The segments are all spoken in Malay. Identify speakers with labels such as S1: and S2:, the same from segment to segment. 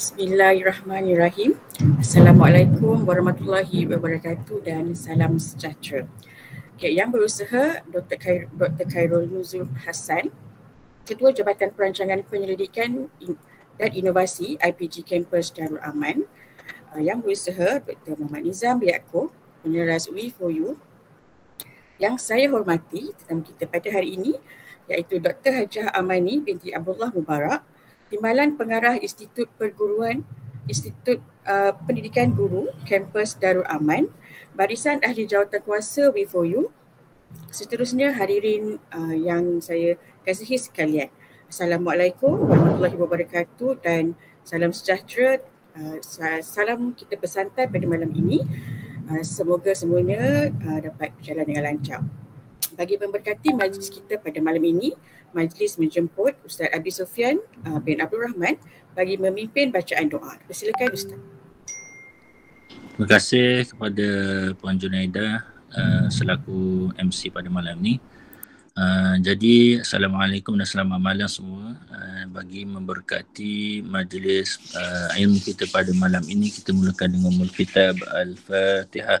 S1: Bismillahirrahmanirrahim.
S2: Assalamualaikum warahmatullahi wabarakatuh dan salam sejahtera. Okay, yang berusaha Dr. Khair, Dr. Khairul Nuzul Hassan, Ketua Jabatan Perancangan Penyelidikan dan Inovasi IPG Campus Darul Aman. Uh, yang berusaha Dr. Muhammad Nizam Biakko, Peneras We For You. Yang saya hormati tetamu kita pada hari ini, iaitu Dr. Hajah Amani binti Abdullah Mubarak, Timbalan Pengarah Institut Perguruan Institut uh, Pendidikan Guru Kampus Darul Aman Barisan Ahli Jawatankuasa w 4 Seterusnya hadirin uh, yang saya kasihi sekalian Assalamualaikum warahmatullahi wabarakatuh dan salam sejahtera uh, Salam kita bersantai pada malam ini uh, Semoga semuanya uh, dapat berjalan dengan lancar Bagi memberkati majlis kita pada malam ini majlis menjemput Ustaz Abi Sofian uh, mhm. bin Abdul Rahman bagi memimpin bacaan doa. Persilakan Ustaz.
S3: Terima kasih kepada Puan Junaida uh, selaku MC pada malam ini. Uh, jadi Assalamualaikum dan selamat malam semua uh, bagi memberkati majlis uh, ilmu kita pada malam ini kita mulakan dengan mulkitab Al-Fatihah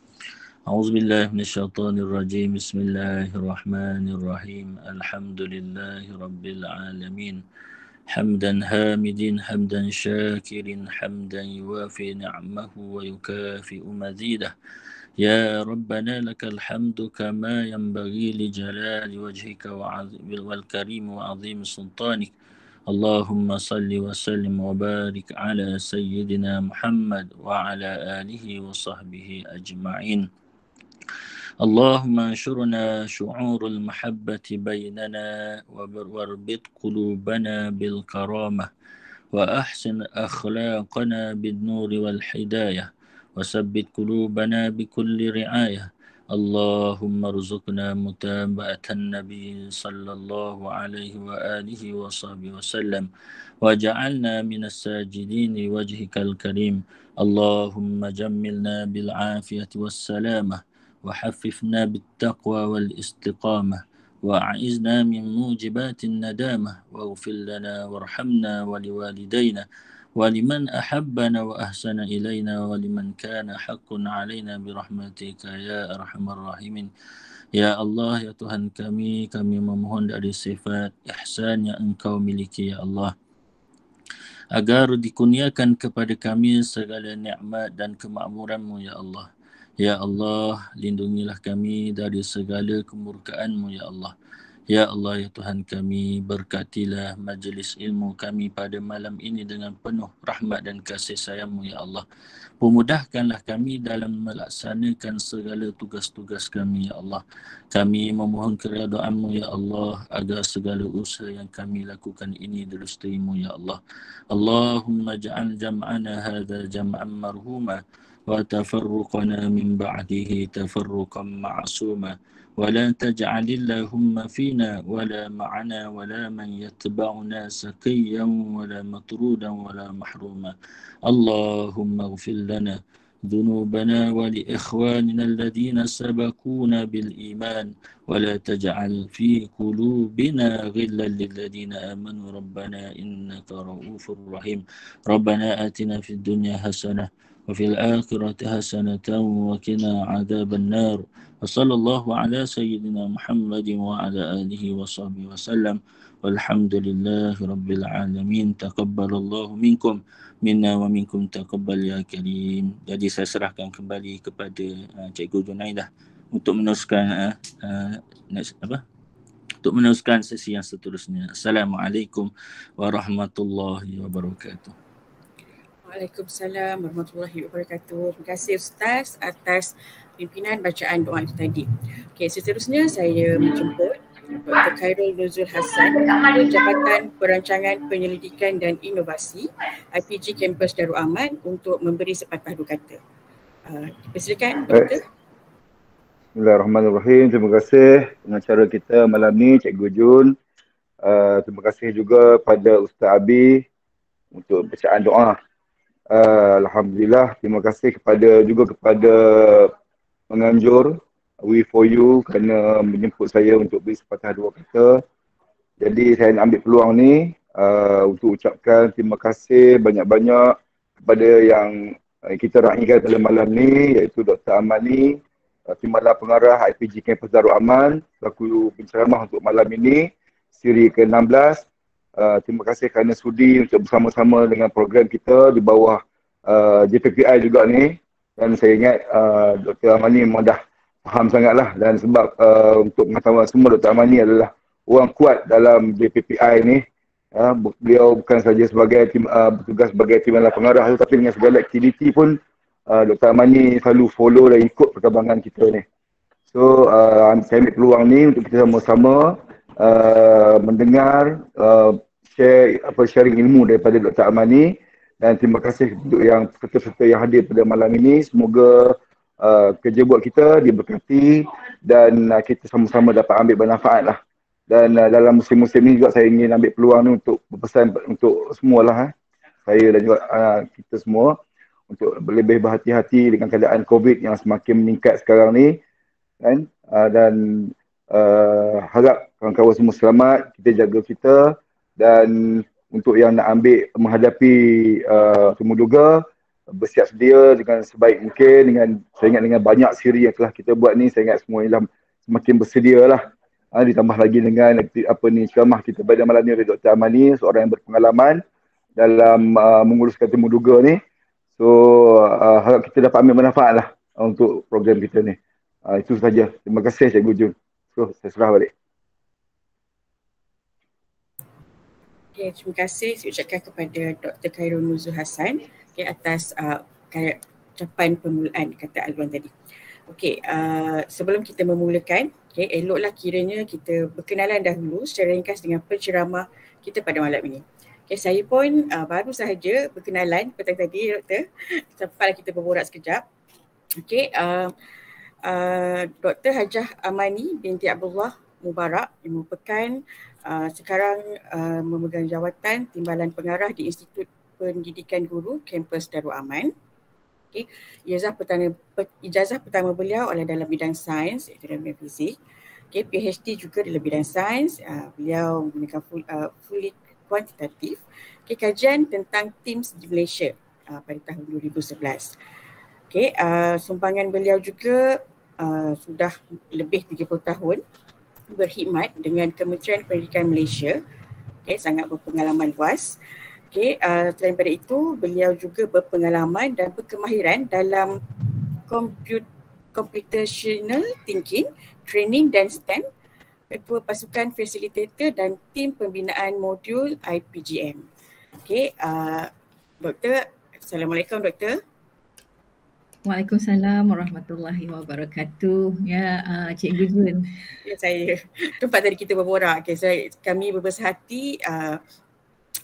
S3: أعوذ بالله من الشيطان الرجيم بسم الله الرحمن الرحيم الحمد لله رب العالمين حمدا هامد حمدا شاكر حمدا يوافي نعمه ويكافئ مزيده يا ربنا لك الحمد كما ينبغي لجلال وجهك والكريم وعظيم سلطانك اللهم صل وسلم وبارك على سيدنا محمد وعلى آله وصحبه أجمعين اللهم انشرنا شعور المحبة بيننا واربط قلوبنا بالكرامة وأحسن أخلاقنا بالنور والحداية وثبت قلوبنا بكل رعاية اللهم ارزقنا متابعة النبي صلى الله عليه وآله وصحبه وسلم واجعلنا من الساجدين لوجهك الكريم اللهم جملنا بالعافية والسلامة وحففنا بالتقوى والاستقامة وأعزنا من موجبات الندامة واغفر لنا وارحمنا ولوالدينا ولمن أحبنا وأحسن إلينا ولمن كان حق علينا برحمتك يا أرحم الراحمين Ya Allah, Ya Tuhan kami, kami memohon dari sifat ihsan yang engkau miliki, Ya Allah. Agar dikuniakan kepada kami segala nikmat dan kemakmuranmu, Ya Allah. Ya Allah, lindungilah kami dari segala kemurkaanMu, Ya Allah. Ya Allah, Ya Tuhan kami, berkatilah majlis ilmu kami pada malam ini dengan penuh rahmat dan kasih sayangMu, Ya Allah. Pemudahkanlah kami dalam melaksanakan segala tugas-tugas kami, Ya Allah. Kami memohon keredoan doamu, Ya Allah, agar segala usaha yang kami lakukan ini dirustai Ya Allah. Allahumma ja'al jam'ana hadha jam'an marhumah. وتفرقنا من بعده تفرقا معصوما ولا تجعل اللهم فينا ولا معنا ولا من يتبعنا سقيا ولا مطرودا ولا محروما اللهم اغفر لنا ذنوبنا ولإخواننا الذين سبقونا بالإيمان ولا تجعل في قلوبنا غلا للذين آمنوا ربنا إنك رؤوف رحيم ربنا آتنا في الدنيا حسنة وفي الآخرة حسنة وكنا عذاب النار وصلى الله على سيدنا محمد وعلى آله وصحبه وسلم والحمد لله رب العالمين تقبل الله منكم منا ومنكم تقبل يا كريم jadi saya serahkan kembali kepada uh, Cikgu Junaidah untuk meneruskan uh, uh, next, apa? untuk meneruskan sesi yang seterusnya Assalamualaikum warahmatullahi wabarakatuh
S2: Waalaikumsalam warahmatullahi wabarakatuh. Terima kasih Ustaz atas pimpinan bacaan doa itu tadi. Okey, seterusnya saya menjemput Dr. Khairul Nuzul Hassan, Jabatan Perancangan Penyelidikan dan Inovasi IPG Kampus Darul Aman untuk memberi sepatah dua kata. Uh, ah, Persilakan, Dr.
S1: Bismillahirrahmanirrahim. Terima kasih pengacara kita malam ni, Cikgu Jun. Uh, terima kasih juga pada Ustaz Abi untuk bacaan doa Eh, Alhamdulillah, terima kasih kepada juga kepada penganjur We For You kerana menjemput saya untuk beri sepatah dua kata. Jadi saya nak ambil peluang ni uh, untuk ucapkan terima kasih banyak-banyak kepada yang eh, kita raihkan pada malam ni iaitu Dr. Amani, uh, Timbalan Pengarah IPG Campus Darul Aman, selaku penceramah untuk malam ini, siri ke-16 Uh, terima kasih kerana sudi untuk bersama-sama dengan program kita di bawah uh, JPPI juga ni dan saya ingat uh, Dr. Amani memang dah faham sangatlah dan sebab uh, untuk mengatakan semua Dr. Amani adalah orang kuat dalam JPPI ni uh, beliau bukan saja sebagai tim, uh, bertugas sebagai tim adalah pengarah tu tapi dengan segala aktiviti pun uh, Dr. Amani selalu follow dan ikut perkembangan kita ni so uh, saya ambil peluang ni untuk kita sama-sama Uh, mendengar uh, share apa sharing ilmu daripada Dr. Amani dan terima kasih untuk yang peserta-peserta yang hadir pada malam ini. Semoga uh, kerja buat kita diberkati dan uh, kita sama-sama dapat ambil manfaat lah. Dan uh, dalam musim-musim ini juga saya ingin ambil peluang ni untuk berpesan untuk semua lah. Eh. Saya dan juga uh, kita semua untuk lebih berhati-hati dengan keadaan COVID yang semakin meningkat sekarang ni. Kan? Uh, dan uh, harap kawan-kawan semua selamat, kita jaga kita dan untuk yang nak ambil menghadapi uh, eh, Temuduga bersiap sedia dengan sebaik mungkin dengan saya ingat dengan banyak siri yang telah kita buat ni saya ingat semua ialah semakin bersedia lah ha, ditambah lagi dengan apa ni ceramah kita pada malam ni oleh Dr. Amani seorang yang berpengalaman dalam uh, menguruskan Temuduga ni so uh, harap kita dapat ambil manfaat lah untuk program kita ni uh, itu saja terima kasih Cikgu Jun Terus saya serah balik.
S2: Okay, terima kasih saya ucapkan kepada Dr. Khairul Muzuh Hassan okay, atas uh, capaian permulaan kata Alwan tadi. Okey, uh, sebelum kita memulakan, okay, eloklah kiranya kita berkenalan dahulu secara ringkas dengan penceramah kita pada malam ini. Okay, saya pun uh, baru sahaja berkenalan petang tadi, Doktor. Sampailah kita berborak sekejap. Okey, uh, Uh, Dr. Hajah Amani binti Abdullah Mubarak yang merupakan uh, sekarang uh, memegang jawatan timbalan pengarah di Institut Pendidikan Guru Kampus Darul Aman. Okay. Ijazah pertama, per, ijazah pertama beliau adalah dalam bidang sains, iaitu dalam bidang fizik. Okay, PhD juga dalam bidang sains. Uh, beliau menggunakan full, uh, fully kuantitatif. Okay, kajian tentang teams di Malaysia uh, pada tahun 2011. Okay, uh, sumbangan beliau juga Uh, sudah lebih 30 tahun berkhidmat dengan Kementerian Pendidikan Malaysia. Okay, sangat berpengalaman luas. Okay, uh, selain daripada itu, beliau juga berpengalaman dan berkemahiran dalam komputer computational thinking, training dan STEM, ketua pasukan facilitator dan tim pembinaan modul IPGM. Okey, uh, doktor, Assalamualaikum doktor.
S4: Waalaikumsalam warahmatullahi wabarakatuh. Ya, uh, ah, Cikgu Jun. Ya, saya.
S2: Tempat tadi kita berborak. Okay, saya, kami berbesar hati uh,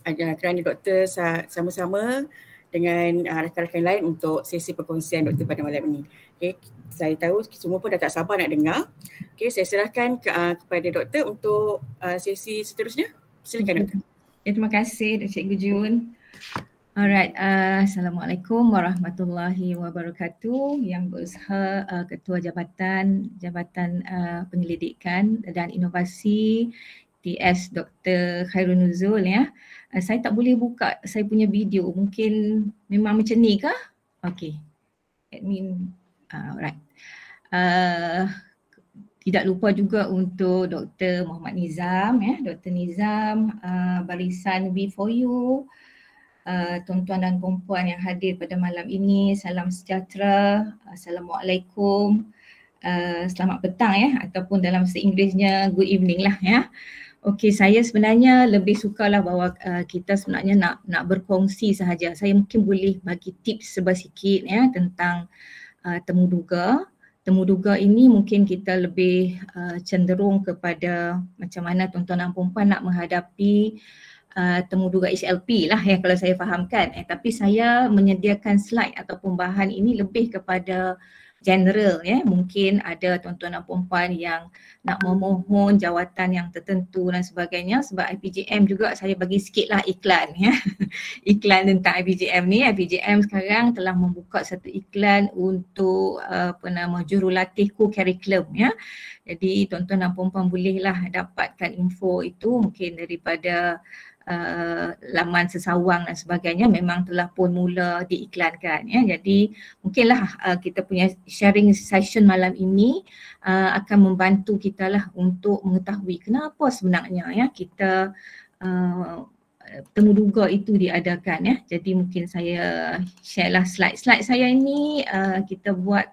S2: ah, kerana doktor sama-sama dengan uh, rakan-rakan lain untuk sesi perkongsian doktor pada malam ini. Okay, saya tahu semua pun dah tak sabar nak dengar. Okay, saya serahkan ke, uh, kepada doktor untuk uh, sesi seterusnya.
S4: Silakan doktor. Ya, terima kasih Cik Gujun. Alright, uh, Assalamualaikum warahmatullahi wabarakatuh yang berusaha uh, Ketua Jabatan Jabatan uh, Penyelidikan dan Inovasi TS Dr. Khairul Nuzul ya. Uh, saya tak boleh buka saya punya video. Mungkin memang macam ni kah? Okay. Admin. Uh, alright. Uh, tidak lupa juga untuk Dr. Muhammad Nizam ya. Dr. Nizam uh, barisan B4U. Uh, tuan-tuan dan puan-puan yang hadir pada malam ini. Salam sejahtera. Uh, Assalamualaikum. Uh, selamat petang ya ataupun dalam bahasa Inggerisnya good evening lah ya. Okey, saya sebenarnya lebih sukalah bahawa uh, kita sebenarnya nak nak berkongsi sahaja. Saya mungkin boleh bagi tips sebasikit ya tentang uh, temu duga. Temu duga ini mungkin kita lebih uh, cenderung kepada macam mana tuan-tuan dan puan-puan nak menghadapi uh, Uh, temuduga HLP lah ya kalau saya fahamkan eh tapi saya menyediakan slide ataupun bahan ini lebih kepada general ya mungkin ada tuan-tuan dan puan yang nak memohon jawatan yang tertentu dan sebagainya sebab IPJM juga saya bagi lah iklan ya iklan tentang IPJM ni IPJM sekarang telah membuka satu iklan untuk uh, apa nama jurulatihku curriculum ya jadi tuan-tuan dan puan-puan bolehlah dapatkan info itu mungkin daripada Eh, laman sesawang dan sebagainya memang telah pun mula diiklankan ya jadi mungkinlah uh, kita punya sharing session malam ini uh, akan membantu kita lah untuk mengetahui kenapa sebenarnya ya kita uh, temuduga itu diadakan ya. Jadi mungkin saya share lah slide-slide saya ini uh, kita buat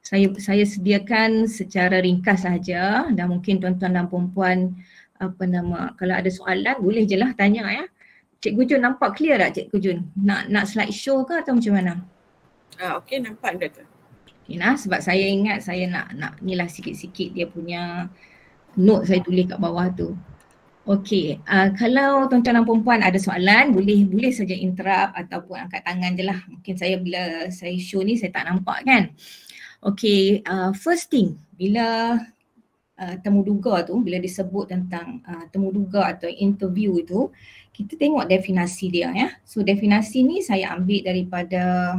S4: saya saya sediakan secara ringkas saja dan mungkin tuan-tuan dan puan-puan uh, apa nama kalau ada soalan boleh je lah tanya ya. Cikgu Jun nampak clear tak Cikgu Jun? Nak nak slide show ke atau macam mana?
S2: Ah uh, okey nampak
S4: dah tu. Okay, nah, sebab saya ingat saya nak nak nilah sikit-sikit dia punya note saya tulis kat bawah tu. Okey, uh, kalau tuan-tuan dan puan-puan ada soalan, boleh boleh saja interrupt ataupun angkat tangan je lah. Mungkin saya bila saya show ni saya tak nampak kan. Okey, uh, first thing, bila Uh, temuduga tu bila disebut tentang uh, temuduga atau interview itu kita tengok definasi dia ya. So definasi ni saya ambil daripada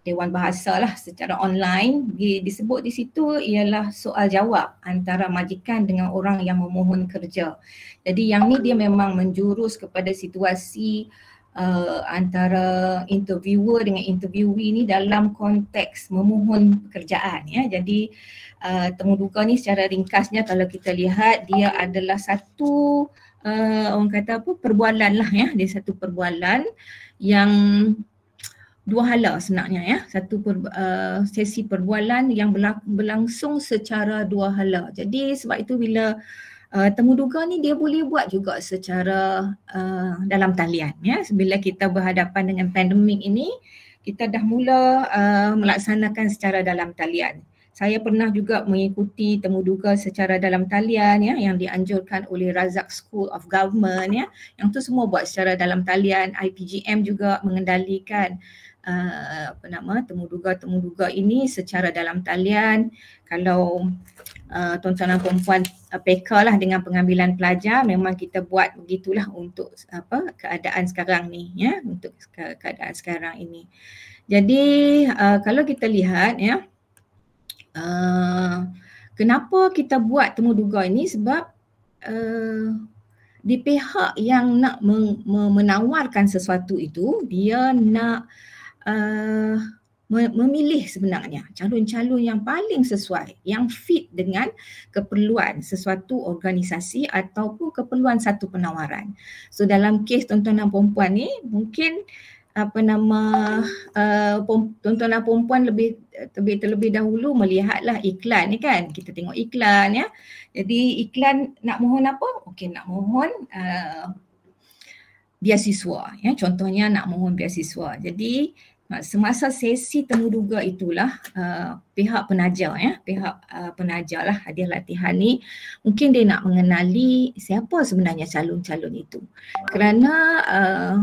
S4: Dewan Bahasa lah secara online Di disebut di situ ialah soal jawab antara majikan dengan orang yang memohon kerja. Jadi yang ni dia memang menjurus kepada situasi uh, antara interviewer dengan interviewee ni dalam konteks memohon pekerjaan ya. Jadi uh, temuduga ni secara ringkasnya kalau kita lihat dia adalah satu uh, orang kata apa perbualan lah ya dia satu perbualan yang dua hala senangnya ya satu per, uh, sesi perbualan yang berlangsung secara dua hala jadi sebab itu bila Uh, temuduga ni dia boleh buat juga secara uh, dalam talian ya bila kita berhadapan dengan pandemik ini kita dah mula uh, melaksanakan secara dalam talian saya pernah juga mengikuti temuduga secara dalam talian ya yang dianjurkan oleh Razak School of Government ya yang tu semua buat secara dalam talian IPGM juga mengendalikan uh, apa nama temuduga-temuduga ini secara dalam talian kalau uh, tuan-tuan dan puan-puan uh, pekalah dengan pengambilan pelajar memang kita buat begitulah untuk apa keadaan sekarang ni ya untuk keadaan sekarang ini jadi uh, kalau kita lihat ya uh, kenapa kita buat temu duga ini sebab uh, di pihak yang nak menawarkan sesuatu itu dia nak uh, memilih sebenarnya calon-calon yang paling sesuai yang fit dengan keperluan sesuatu organisasi ataupun keperluan satu penawaran. So dalam kes tuan-tuan puan ni mungkin apa nama uh, eh, tontonan perempuan lebih terlebih, terlebih dahulu melihatlah iklan ni kan kita tengok iklan ya jadi iklan nak mohon apa okey nak mohon uh, eh, beasiswa ya contohnya nak mohon beasiswa jadi semasa sesi temu duga itulah uh, pihak penajar ya pihak uh, penajar lah hadiah latihan ni mungkin dia nak mengenali siapa sebenarnya calon-calon itu kerana uh,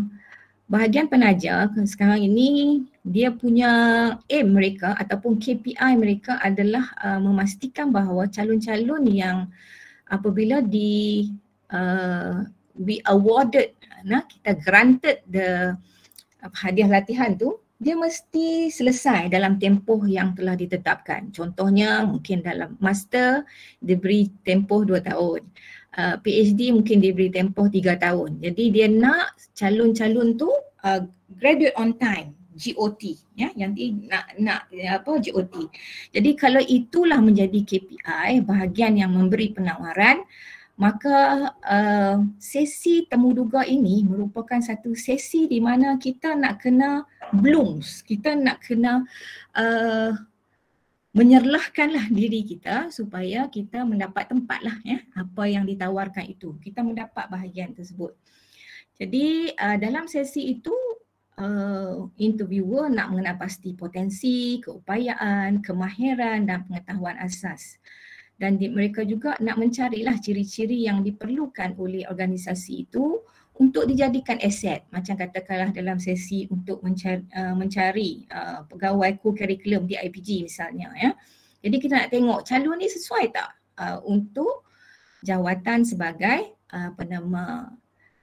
S4: bahagian penaja sekarang ini dia punya aim mereka ataupun KPI mereka adalah uh, memastikan bahawa calon-calon yang apabila di uh, we awarded nah kita granted the uh, hadiah latihan tu dia mesti selesai dalam tempoh yang telah ditetapkan contohnya mungkin dalam master diberi tempoh 2 tahun uh, PhD mungkin diberi tempoh tiga tahun. Jadi dia nak calon-calon tu uh, graduate on time, GOT ya, yang di, nak nak apa GOT. Jadi kalau itulah menjadi KPI bahagian yang memberi penawaran maka uh, sesi temuduga ini merupakan satu sesi di mana kita nak kena blooms, kita nak kena uh, menyerlahkanlah diri kita supaya kita mendapat tempat lah, ya apa yang ditawarkan itu kita mendapat bahagian tersebut jadi uh, dalam sesi itu uh, interviewer nak mengenal pasti potensi keupayaan kemahiran dan pengetahuan asas dan di, mereka juga nak mencarilah ciri-ciri yang diperlukan oleh organisasi itu untuk dijadikan aset macam katakanlah dalam sesi untuk mencari, uh, mencari uh, pegawai co-curriculum di IPG misalnya ya. Jadi kita nak tengok calon ni sesuai tak uh, untuk jawatan sebagai uh, apa nama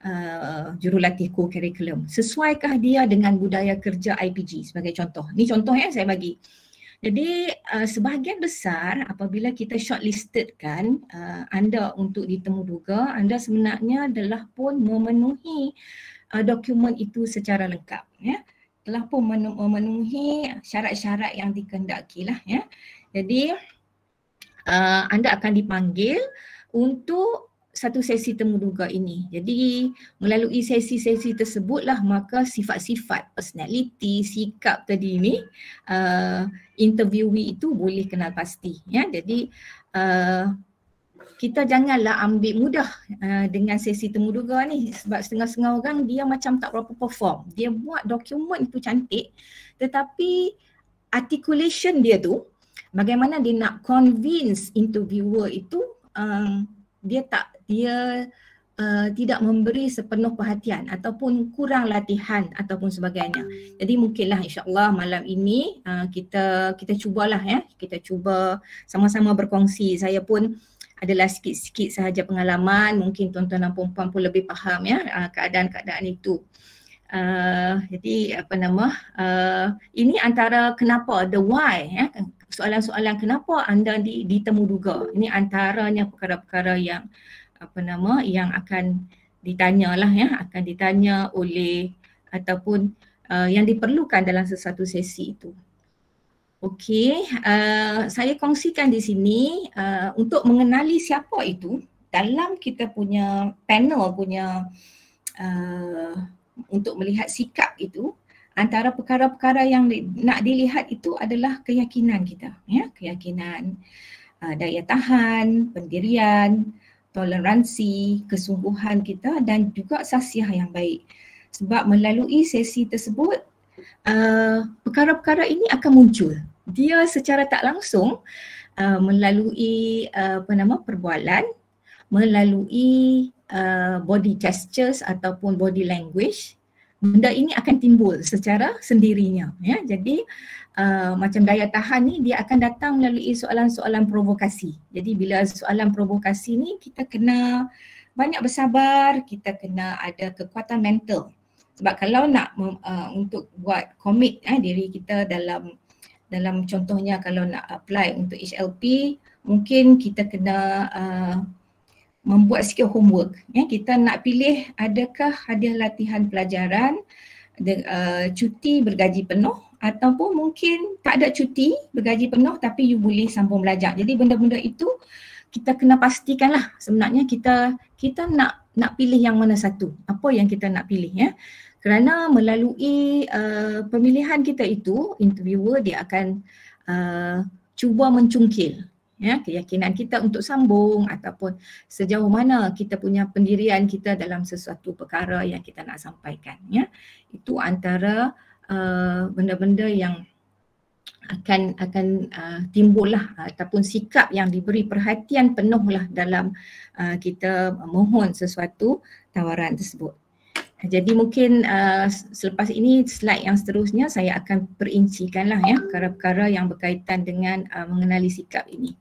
S4: uh, jurulatih co-curriculum. Sesuaikah dia dengan budaya kerja IPG sebagai contoh. Ni contoh ya saya bagi. Jadi uh, sebahagian besar apabila kita shortlisted kan uh, anda untuk ditemu ditemuduga, anda sebenarnya telah pun memenuhi uh, dokumen itu secara lengkap ya. Telah pun memenuhi syarat-syarat yang dikehendaki lah ya. Jadi uh, anda akan dipanggil untuk satu sesi temu duga ini. Jadi melalui sesi-sesi tersebutlah maka sifat-sifat personality, sikap tadi ini uh, interviewee itu boleh kenal pasti. Ya? Jadi uh, kita janganlah ambil mudah uh, dengan sesi temu duga ni sebab setengah-setengah orang dia macam tak berapa perform. Dia buat dokumen itu cantik tetapi articulation dia tu bagaimana dia nak convince interviewer itu um, dia tak dia uh, tidak memberi sepenuh perhatian ataupun kurang latihan ataupun sebagainya. Jadi mungkinlah insya-Allah malam ini uh, kita kita cubalah ya. Kita cuba sama-sama berkongsi. Saya pun adalah sikit-sikit sahaja pengalaman, mungkin tuan-tuan dan puan-puan pun lebih faham ya eh, keadaan-keadaan itu. Uh, jadi apa nama uh, ini antara kenapa the why ya soalan-soalan kenapa anda di, ditemu ini antaranya perkara-perkara yang apa nama yang akan ditanyalah ya akan ditanya oleh ataupun uh, yang diperlukan dalam sesuatu sesi itu. Okey, uh, saya kongsikan di sini uh, untuk mengenali siapa itu dalam kita punya panel punya uh, untuk melihat sikap itu antara perkara-perkara yang di, nak dilihat itu adalah keyakinan kita ya keyakinan uh, daya tahan pendirian toleransi kesungguhan kita dan juga sasiah yang baik sebab melalui sesi tersebut uh, perkara-perkara ini akan muncul dia secara tak langsung uh, melalui uh, apa nama perbualan melalui Uh, body gestures ataupun body language benda ini akan timbul secara sendirinya ya jadi uh, macam daya tahan ni dia akan datang melalui soalan-soalan provokasi jadi bila soalan provokasi ni kita kena banyak bersabar kita kena ada kekuatan mental sebab kalau nak uh, untuk buat komit eh, ya, diri kita dalam dalam contohnya kalau nak apply untuk HLP mungkin kita kena uh, membuat sikit homework ya kita nak pilih adakah hadiah latihan pelajaran de, uh, cuti bergaji penuh ataupun mungkin tak ada cuti bergaji penuh tapi you boleh sambung belajar jadi benda-benda itu kita kena pastikanlah sebenarnya kita kita nak nak pilih yang mana satu apa yang kita nak pilih ya kerana melalui uh, pemilihan kita itu interviewer dia akan uh, cuba mencungkil ya keyakinan kita untuk sambung ataupun sejauh mana kita punya pendirian kita dalam sesuatu perkara yang kita nak sampaikan ya itu antara uh, benda-benda yang akan akan uh, eh, timbul lah ataupun sikap yang diberi perhatian penuh lah dalam uh, kita mohon sesuatu tawaran tersebut. Jadi mungkin uh, selepas ini slide yang seterusnya saya akan perincikan lah ya perkara-perkara yang berkaitan dengan uh, mengenali sikap ini.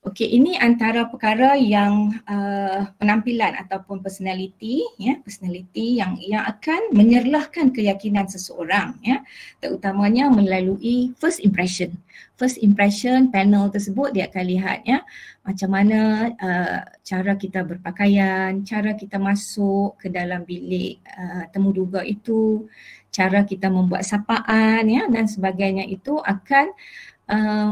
S4: Okey, ini antara perkara yang uh, penampilan ataupun personality, ya, personality yang yang akan menyerlahkan keyakinan seseorang, ya, terutamanya melalui first impression. First impression panel tersebut dia akan lihat, ya, macam mana uh, cara kita berpakaian, cara kita masuk ke dalam bilik uh, temu duga itu, cara kita membuat sapaan, ya, dan sebagainya itu akan uh,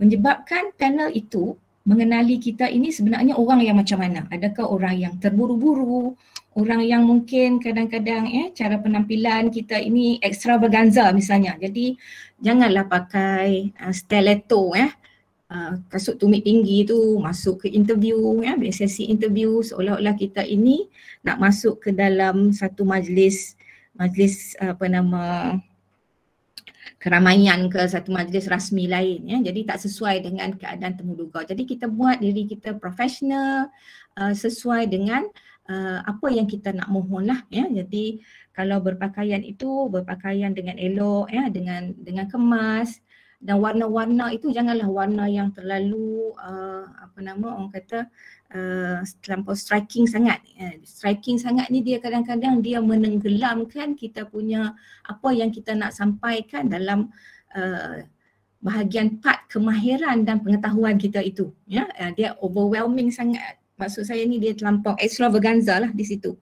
S4: menyebabkan panel itu mengenali kita ini sebenarnya orang yang macam mana? Adakah orang yang terburu-buru, orang yang mungkin kadang-kadang eh cara penampilan kita ini ekstra extravaganza misalnya. Jadi janganlah pakai uh, stiletto eh uh, kasut tumit tinggi tu masuk ke interview ya, eh, sesi interview seolah-olah kita ini nak masuk ke dalam satu majlis majlis apa nama keramaian ke satu majlis rasmi lain ya jadi tak sesuai dengan keadaan temuduga. jadi kita buat diri kita profesional uh, sesuai dengan uh, apa yang kita nak mohonlah ya jadi kalau berpakaian itu berpakaian dengan elok ya dengan dengan kemas dan warna-warna itu janganlah warna yang terlalu uh, apa nama orang kata uh, terlampau striking sangat. Uh, striking sangat ni dia kadang-kadang dia menenggelamkan kita punya apa yang kita nak sampaikan dalam uh, bahagian part kemahiran dan pengetahuan kita itu. Ya, yeah? uh, dia overwhelming sangat. Maksud saya ni dia terlampau extravaganza lah di situ.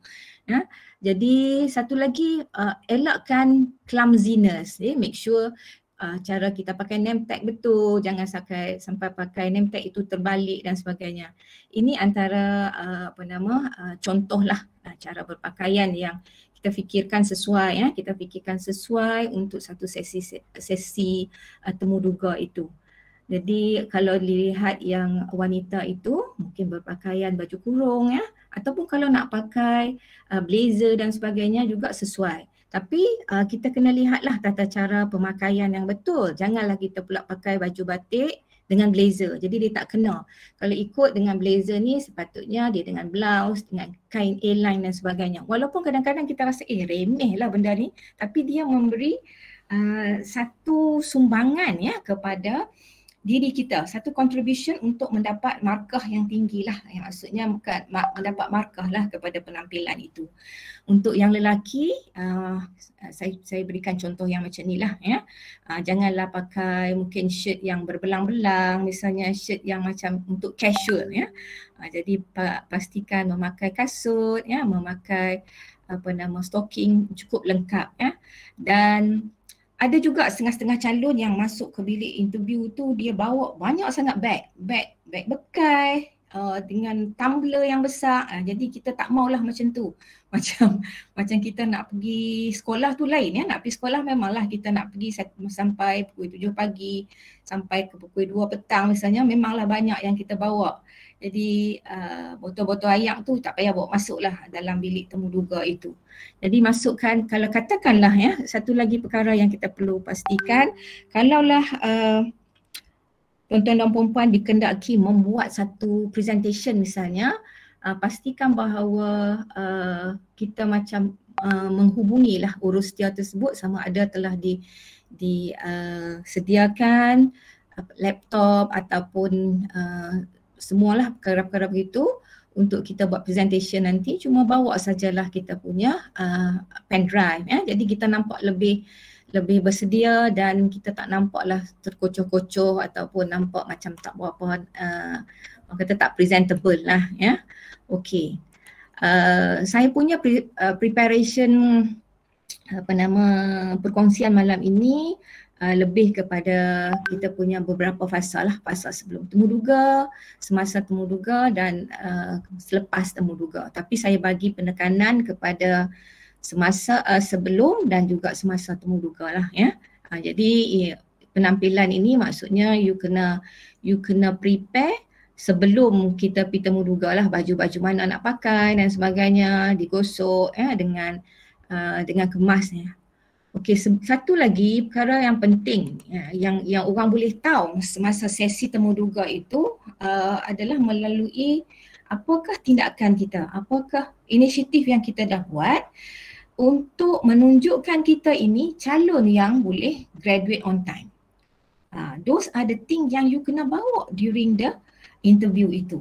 S4: Ya, yeah? jadi satu lagi uh, elakkan clumsiness. Eh? Make sure uh, cara kita pakai name tag betul jangan sampai sampai pakai name tag itu terbalik dan sebagainya ini antara uh, apa nama uh, contohlah uh, cara berpakaian yang kita fikirkan sesuai ya kita fikirkan sesuai untuk satu sesi sesi uh, temu duga itu jadi kalau dilihat yang wanita itu mungkin berpakaian baju kurung ya ataupun kalau nak pakai uh, blazer dan sebagainya juga sesuai. Tapi uh, kita kena lihatlah tata cara pemakaian yang betul. Janganlah kita pula pakai baju batik dengan blazer. Jadi dia tak kena. Kalau ikut dengan blazer ni sepatutnya dia dengan blouse, dengan kain A-line dan sebagainya. Walaupun kadang-kadang kita rasa eh remeh lah benda ni. Tapi dia memberi uh, satu sumbangan ya kepada uh, diri kita satu contribution untuk mendapat markah yang tinggilah, yang maksudnya bukan mendapat markah lah kepada penampilan itu untuk yang lelaki uh, saya saya berikan contoh yang macam ni lah ya uh, janganlah pakai mungkin shirt yang berbelang-belang misalnya shirt yang macam untuk casual ya uh, jadi pastikan memakai kasut ya memakai apa nama stocking cukup lengkap ya dan ada juga setengah-setengah calon yang masuk ke bilik interview tu dia bawa banyak sangat beg, beg, beg bekal uh, dengan tumbler yang besar. Uh, jadi kita tak maulah macam tu. Macam macam kita nak pergi sekolah tu lain ya. Nak pergi sekolah memanglah kita nak pergi sampai pukul 7 pagi sampai ke pukul 2 petang misalnya memanglah banyak yang kita bawa. Jadi uh, botol-botol air tu tak payah bawa masuk lah dalam bilik temu duga itu. Jadi masukkan kalau katakanlah ya satu lagi perkara yang kita perlu pastikan kalaulah uh, tuan-tuan dan perempuan puan membuat satu presentation misalnya uh, pastikan bahawa uh, kita macam uh, lah urus dia tersebut sama ada telah di disediakan uh, uh, laptop ataupun uh, semualah perkara-perkara begitu untuk kita buat presentation nanti cuma bawa sajalah kita punya uh, pen drive ya jadi kita nampak lebih lebih bersedia dan kita tak nampaklah terkocoh-kocoh ataupun nampak macam tak buat apa uh, orang kata tak presentable lah ya okey uh, saya punya pre- uh, preparation apa nama perkongsian malam ini uh, lebih kepada kita punya beberapa fasa lah fasa sebelum temuduga, semasa temuduga dan uh, selepas temuduga. Tapi saya bagi penekanan kepada semasa uh, sebelum dan juga semasa temuduga lah ya. Uh, jadi penampilan ini maksudnya you kena you kena prepare sebelum kita pergi temuduga lah baju-baju mana nak pakai dan sebagainya digosok ya dengan uh, dengan kemas ya. Okey, satu lagi perkara yang penting ya, yang yang orang boleh tahu semasa sesi temuduga itu uh, adalah melalui apakah tindakan kita, apakah inisiatif yang kita dah buat untuk menunjukkan kita ini calon yang boleh graduate on time. Uh, those are the thing yang you kena bawa during the interview itu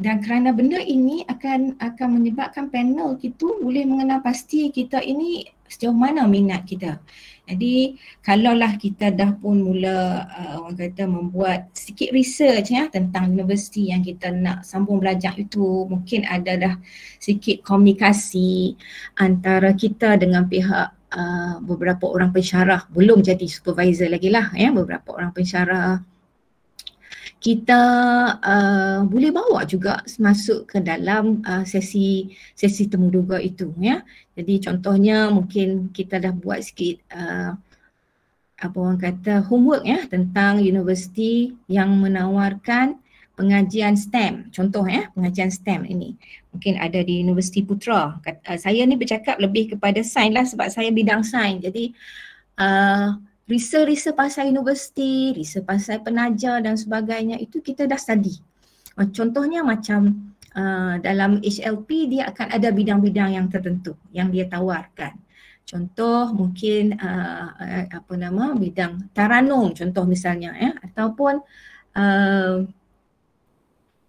S4: dan kerana benda ini akan akan menyebabkan panel kita boleh mengenal pasti kita ini sejauh mana minat kita. Jadi kalaulah kita dah pun mula uh, orang kata membuat sikit research ya tentang universiti yang kita nak sambung belajar itu mungkin ada dah sikit komunikasi antara kita dengan pihak uh, beberapa orang pensyarah belum jadi supervisor lagi lah ya beberapa orang pensyarah kita uh, boleh bawa juga masuk ke dalam uh, sesi sesi temu duga itu ya. Jadi contohnya mungkin kita dah buat sikit uh, apa orang kata homework ya tentang universiti yang menawarkan pengajian STEM. Contoh ya, pengajian STEM ini. Mungkin ada di Universiti Putra. Uh, saya ni bercakap lebih kepada sains lah sebab saya bidang sains. Jadi uh, riset-riset pasal universiti, riset pasal penaja dan sebagainya itu kita dah study. Ah, contohnya macam uh, dalam HLP dia akan ada bidang-bidang yang tertentu yang dia tawarkan. Contoh mungkin uh, apa nama bidang taranum contoh misalnya ya eh, ataupun uh,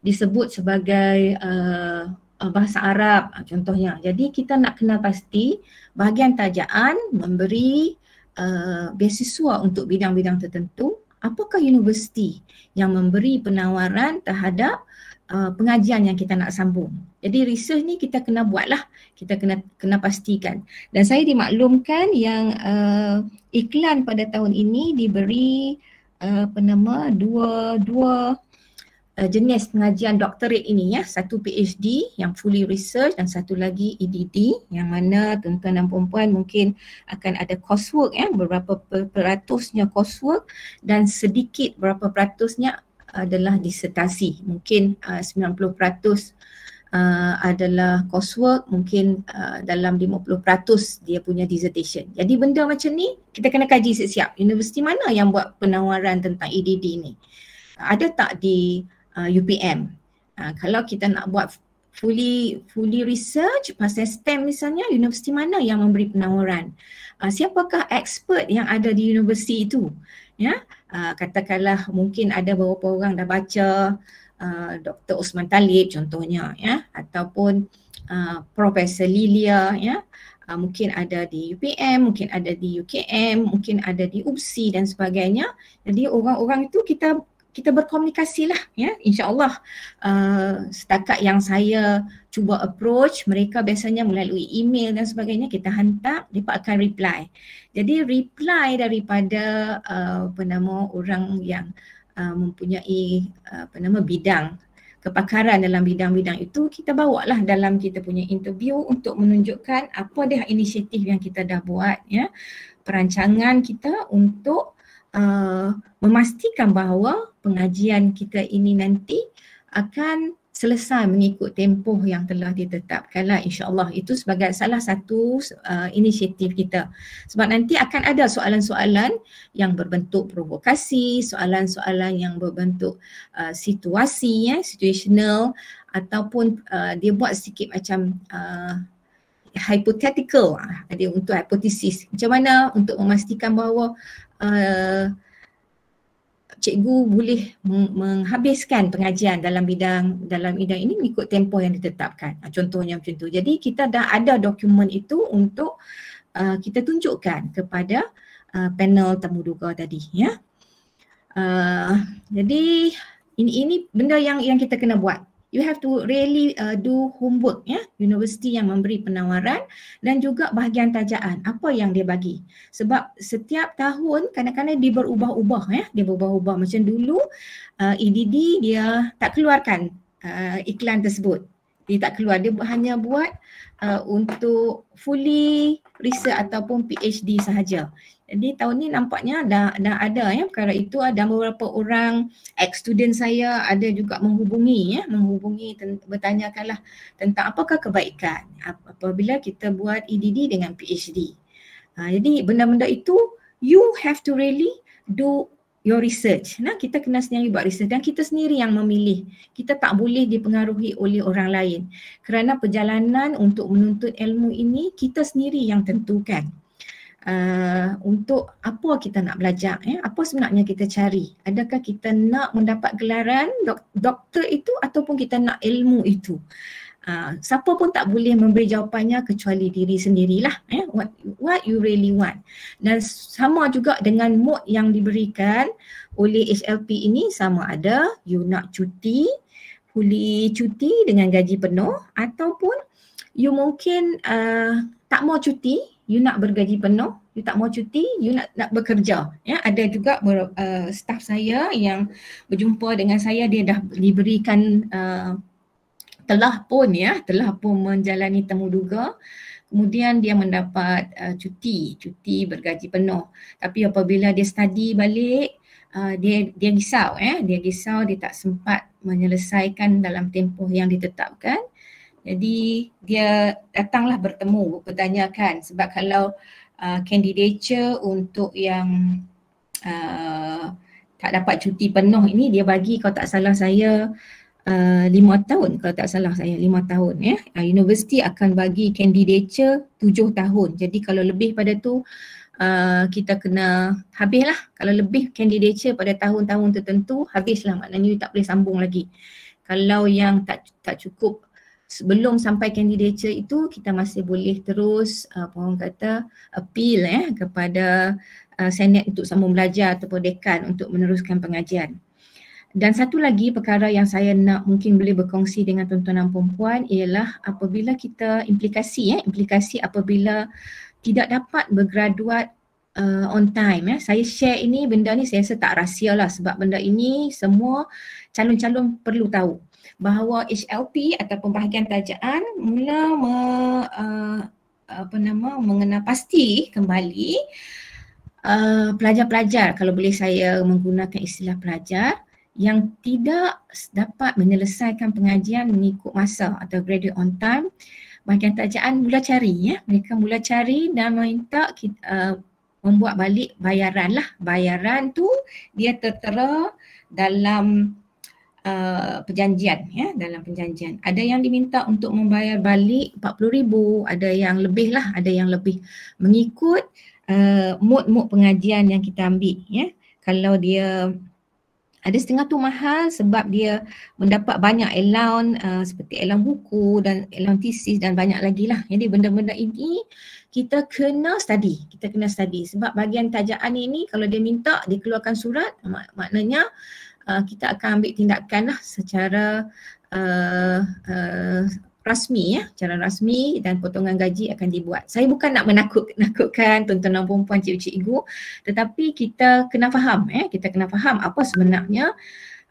S4: disebut sebagai uh, bahasa Arab contohnya. Jadi kita nak kenal pasti bahagian tajaan memberi Uh, beasiswa untuk bidang-bidang tertentu, apakah universiti yang memberi penawaran terhadap uh, pengajian yang kita nak sambung. Jadi research ni kita kena buatlah, kita kena kena pastikan. Dan saya dimaklumkan yang uh, iklan pada tahun ini diberi uh, penama dua dua uh, jenis pengajian doktorat ini ya satu PhD yang fully research dan satu lagi EdD yang mana tuan-tuan dan puan-puan mungkin akan ada coursework ya berapa peratusnya coursework dan sedikit berapa peratusnya eh, adalah disertasi mungkin uh, 90% Uh, adalah coursework mungkin uh, dalam 50% dia punya dissertation. Jadi benda macam ni kita kena kaji siap-siap. Universiti mana yang buat penawaran tentang EDD ni? Ada tak di uh, UPM. Uh, kalau kita nak buat fully fully research pasal STEM misalnya, universiti mana yang memberi penawaran? Uh, siapakah expert yang ada di universiti itu? Ya, uh, katakanlah mungkin ada beberapa orang dah baca uh, Dr. Osman Talib contohnya, ya, ataupun uh, Profesor Lilia, ya, Uh, mungkin ada di UPM, mungkin ada di UKM, mungkin ada di UPSI dan sebagainya. Jadi orang-orang itu kita kita berkomunikasilah ya insyaallah uh, setakat yang saya cuba approach mereka biasanya melalui email dan sebagainya kita hantar mereka akan reply jadi reply daripada uh, apa nama orang yang uh, mempunyai uh, apa nama bidang kepakaran dalam bidang-bidang itu kita bawalah dalam kita punya interview untuk menunjukkan apa dia inisiatif yang kita dah buat ya perancangan kita untuk uh, memastikan bahawa pengajian kita ini nanti akan selesai mengikut tempoh yang telah ditetapkan lah insyaAllah itu sebagai salah satu uh, inisiatif kita sebab nanti akan ada soalan-soalan yang berbentuk provokasi, soalan-soalan yang berbentuk uh, situasi, ya, situational ataupun uh, dia buat sedikit macam uh, hypothetical, ada untuk hipotesis macam mana untuk memastikan bahawa uh, cikgu boleh menghabiskan pengajian dalam bidang dalam bidang ini mengikut tempoh yang ditetapkan. Ah, contohnya macam tu. Jadi kita dah ada dokumen itu untuk uh, kita tunjukkan kepada uh, panel temuduga tadi ya. Uh, jadi ini ini benda yang yang kita kena buat you have to really uh, do homework ya yeah? universiti yang memberi penawaran dan juga bahagian tajaan apa yang dia bagi sebab setiap tahun kadang-kadang dia berubah-ubah ya yeah? dia berubah-ubah macam dulu uh, EDD dia tak keluarkan uh, iklan tersebut dia tak keluar dia hanya buat uh, untuk fully research ataupun PhD sahaja jadi tahun ni nampaknya dah, dah ada ya perkara itu ada beberapa orang ex student saya ada juga menghubungi ya menghubungi ten- bertanyakanlah tentang apakah kebaikan apabila kita buat EDD dengan PhD. Ha, ah, jadi benda-benda itu you have to really do your research. Nah kita kena sendiri buat research dan kita sendiri yang memilih. Kita tak boleh dipengaruhi oleh orang lain. Kerana perjalanan untuk menuntut ilmu ini kita sendiri yang tentukan uh, untuk apa kita nak belajar ya apa sebenarnya kita cari adakah kita nak mendapat gelaran dok- doktor itu ataupun kita nak ilmu itu uh, siapa pun tak boleh memberi jawapannya kecuali diri sendirilah ya what, what you really want dan sama juga dengan mood yang diberikan oleh HLP ini sama ada you nak cuti puli cuti dengan gaji penuh ataupun you mungkin uh, tak mau cuti you nak bergaji penuh, you tak mau cuti, you nak nak bekerja. Ya, ada juga uh, staff saya yang berjumpa dengan saya dia dah diberikan uh, telah pun ya, telah pun menjalani temuduga. Kemudian dia mendapat uh, cuti, cuti bergaji penuh. Tapi apabila dia study balik, uh, dia dia risau eh, dia risau dia tak sempat menyelesaikan dalam tempoh yang ditetapkan. Jadi dia datanglah bertemu bertanyakan sebab kalau kandidature uh, untuk yang uh, tak dapat cuti penuh ini dia bagi kalau tak salah saya uh, lima tahun kalau tak salah saya lima tahun ya. Uh, universiti akan bagi kandidature tujuh tahun. Jadi kalau lebih pada tu Uh, kita kena habislah kalau lebih candidature pada tahun-tahun tertentu habislah maknanya tak boleh sambung lagi kalau yang tak tak cukup sebelum sampai candidature itu kita masih boleh terus uh, apa orang kata appeal eh kepada uh, senat untuk sambung belajar ataupun dekan untuk meneruskan pengajian. Dan satu lagi perkara yang saya nak mungkin boleh berkongsi dengan tontonan tuan puan ialah apabila kita implikasi eh implikasi apabila tidak dapat bergraduat uh, on time ya. Saya share ini benda ni saya rasa tak lah sebab benda ini semua calon-calon perlu tahu bahawa HLP atau Pembahagian tajaan mula me, uh, apa nama mengenal pasti kembali uh, pelajar-pelajar kalau boleh saya menggunakan istilah pelajar yang tidak dapat menyelesaikan pengajian mengikut masa atau graduate on time bahagian tajaan mula cari ya mereka mula cari dan meminta kita, uh, membuat balik bayaran lah bayaran tu dia tertera dalam uh, perjanjian ya dalam perjanjian ada yang diminta untuk membayar balik 40000 ada yang lebih lah ada yang lebih mengikut uh, eh, mood-mood pengajian yang kita ambil ya kalau dia ada setengah tu mahal sebab dia mendapat banyak allowance uh, seperti allowance buku dan allowance thesis dan banyak lagi lah. Jadi benda-benda ini kita kena study. Kita kena study sebab bagian tajaan ini kalau dia minta dikeluarkan surat mak- maknanya uh, Uh, kita akan ambil tindakan lah secara uh, uh, rasmi ya cara rasmi dan potongan gaji akan dibuat. Saya bukan nak menakut-nakutkan tuan-tuan puan-puan cikgu-cikgu tetapi kita kena faham ya eh? kita kena faham apa sebenarnya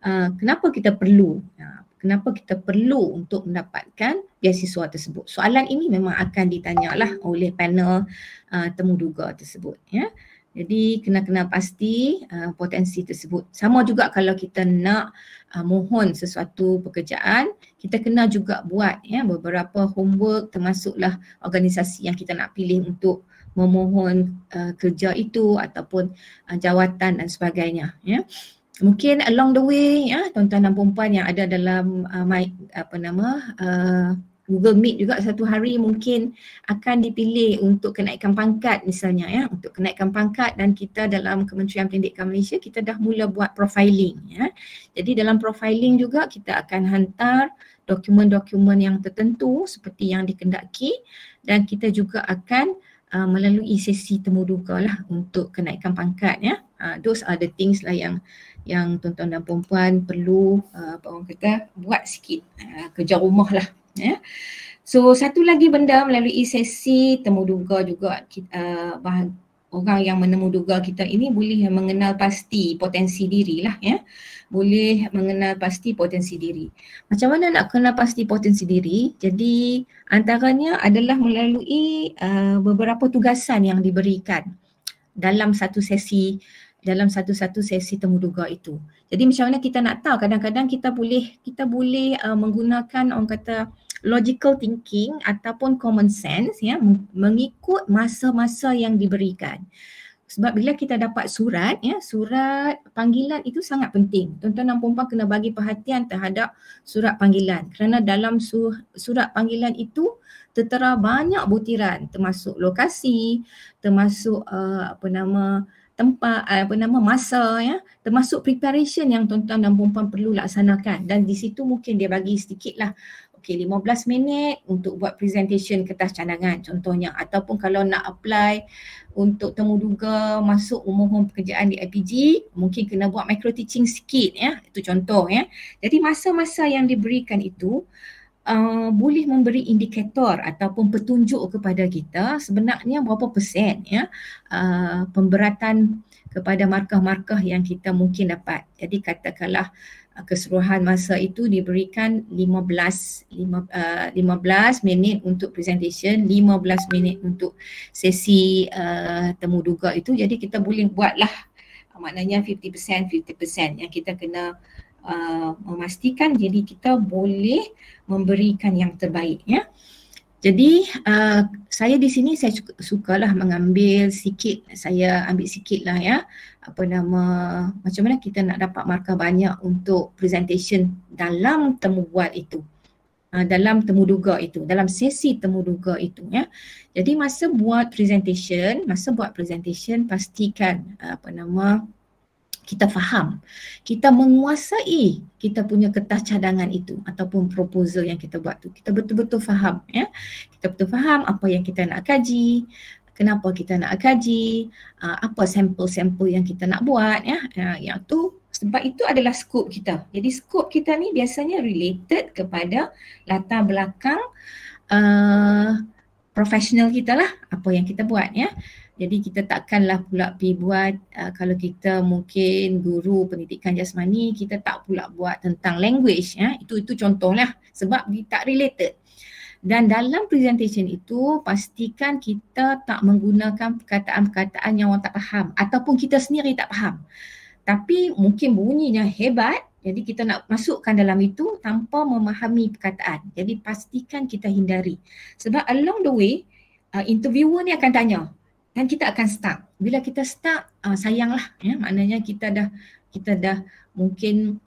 S4: uh, kenapa kita perlu uh, kenapa kita perlu untuk mendapatkan beasiswa tersebut. Soalan ini memang akan ditanyalah oleh panel uh, temuduga tersebut ya. Yeah? Jadi kena-kena pasti uh, potensi tersebut. Sama juga kalau kita nak uh, mohon sesuatu pekerjaan, kita kena juga buat ya beberapa homework termasuklah organisasi yang kita nak pilih untuk memohon uh, kerja itu ataupun uh, jawatan dan sebagainya ya. Mungkin along the way ya tuan-tuan dan puan yang ada dalam uh, my, apa nama uh, Google Meet juga satu hari mungkin akan dipilih untuk kenaikan pangkat misalnya ya untuk kenaikan pangkat dan kita dalam Kementerian Pendidikan Malaysia kita dah mula buat profiling ya. Jadi dalam profiling juga kita akan hantar dokumen-dokumen yang tertentu seperti yang dikendaki dan kita juga akan uh, melalui sesi temuduga lah untuk kenaikan pangkat ya uh, those are the things lah yang yang tuan-tuan dan puan-puan perlu uh, apa orang kata buat sikit uh, kerja rumah lah ya yeah. so satu lagi benda melalui sesi temuduga juga kita uh, bahan orang yang menemuduga kita ini boleh mengenal pasti potensi diri lah ya yeah. boleh mengenal pasti potensi diri macam mana nak kenal pasti potensi diri jadi antaranya adalah melalui uh, beberapa tugasan yang diberikan dalam satu sesi dalam satu-satu sesi temuduga itu. Jadi macam mana kita nak tahu kadang-kadang kita boleh kita boleh uh, menggunakan orang kata logical thinking ataupun common sense ya mengikut masa-masa yang diberikan. Sebab bila kita dapat surat ya surat panggilan itu sangat penting. Tuan-tuan dan puan kena bagi perhatian terhadap surat panggilan kerana dalam surat panggilan itu tertera banyak butiran termasuk lokasi, termasuk uh, apa nama tempat eh, apa nama masa ya termasuk preparation yang tuan-tuan dan puan-puan perlu laksanakan dan di situ mungkin dia bagi sedikit lah okey 15 minit untuk buat presentation kertas cadangan contohnya ataupun kalau nak apply untuk temuduga masuk umum-umum pekerjaan di IPG mungkin kena buat micro teaching sikit ya itu contoh ya jadi masa-masa yang diberikan itu Uh, boleh memberi indikator ataupun petunjuk kepada kita sebenarnya berapa persen ya uh, pemberatan kepada markah-markah yang kita mungkin dapat. Jadi katakanlah uh, keseluruhan masa itu diberikan 15 uh, 15 minit untuk presentation, 15 minit untuk sesi uh, temu duga itu. Jadi kita boleh buatlah uh, maknanya 50% 50% yang kita kena uh, Uh, memastikan jadi kita boleh memberikan yang terbaik ya. Jadi uh, saya di sini saya sukalah mengambil sikit saya ambil sikit lah ya apa nama macam mana kita nak dapat markah banyak untuk presentation dalam temu buat itu uh, dalam temu duga itu dalam sesi temu duga itu ya jadi masa buat presentation masa buat presentation pastikan uh, apa nama kita faham. Kita menguasai kita punya kertas cadangan itu ataupun proposal yang kita buat tu. Kita betul-betul faham ya. Kita betul faham apa yang kita nak kaji, kenapa kita nak kaji, apa sampel-sampel yang kita nak buat ya. Yang tu sebab itu adalah skop kita. Jadi skop kita ni biasanya related kepada latar belakang uh, profesional kita lah apa yang kita buat ya. Jadi kita takkanlah pula pi buat uh, kalau kita mungkin guru pendidikan jasmani kita tak pula buat tentang language ya. Itu itu contohnya sebab dia tak related. Dan dalam presentation itu pastikan kita tak menggunakan perkataan-perkataan yang orang tak faham ataupun kita sendiri tak faham. Tapi mungkin bunyinya hebat jadi kita nak masukkan dalam itu tanpa memahami perkataan. Jadi pastikan kita hindari. Sebab along the way uh, interviewer ni akan tanya, kan kita akan stuck. Bila kita stuck, uh, sayanglah. Ya? Maknanya kita dah kita dah mungkin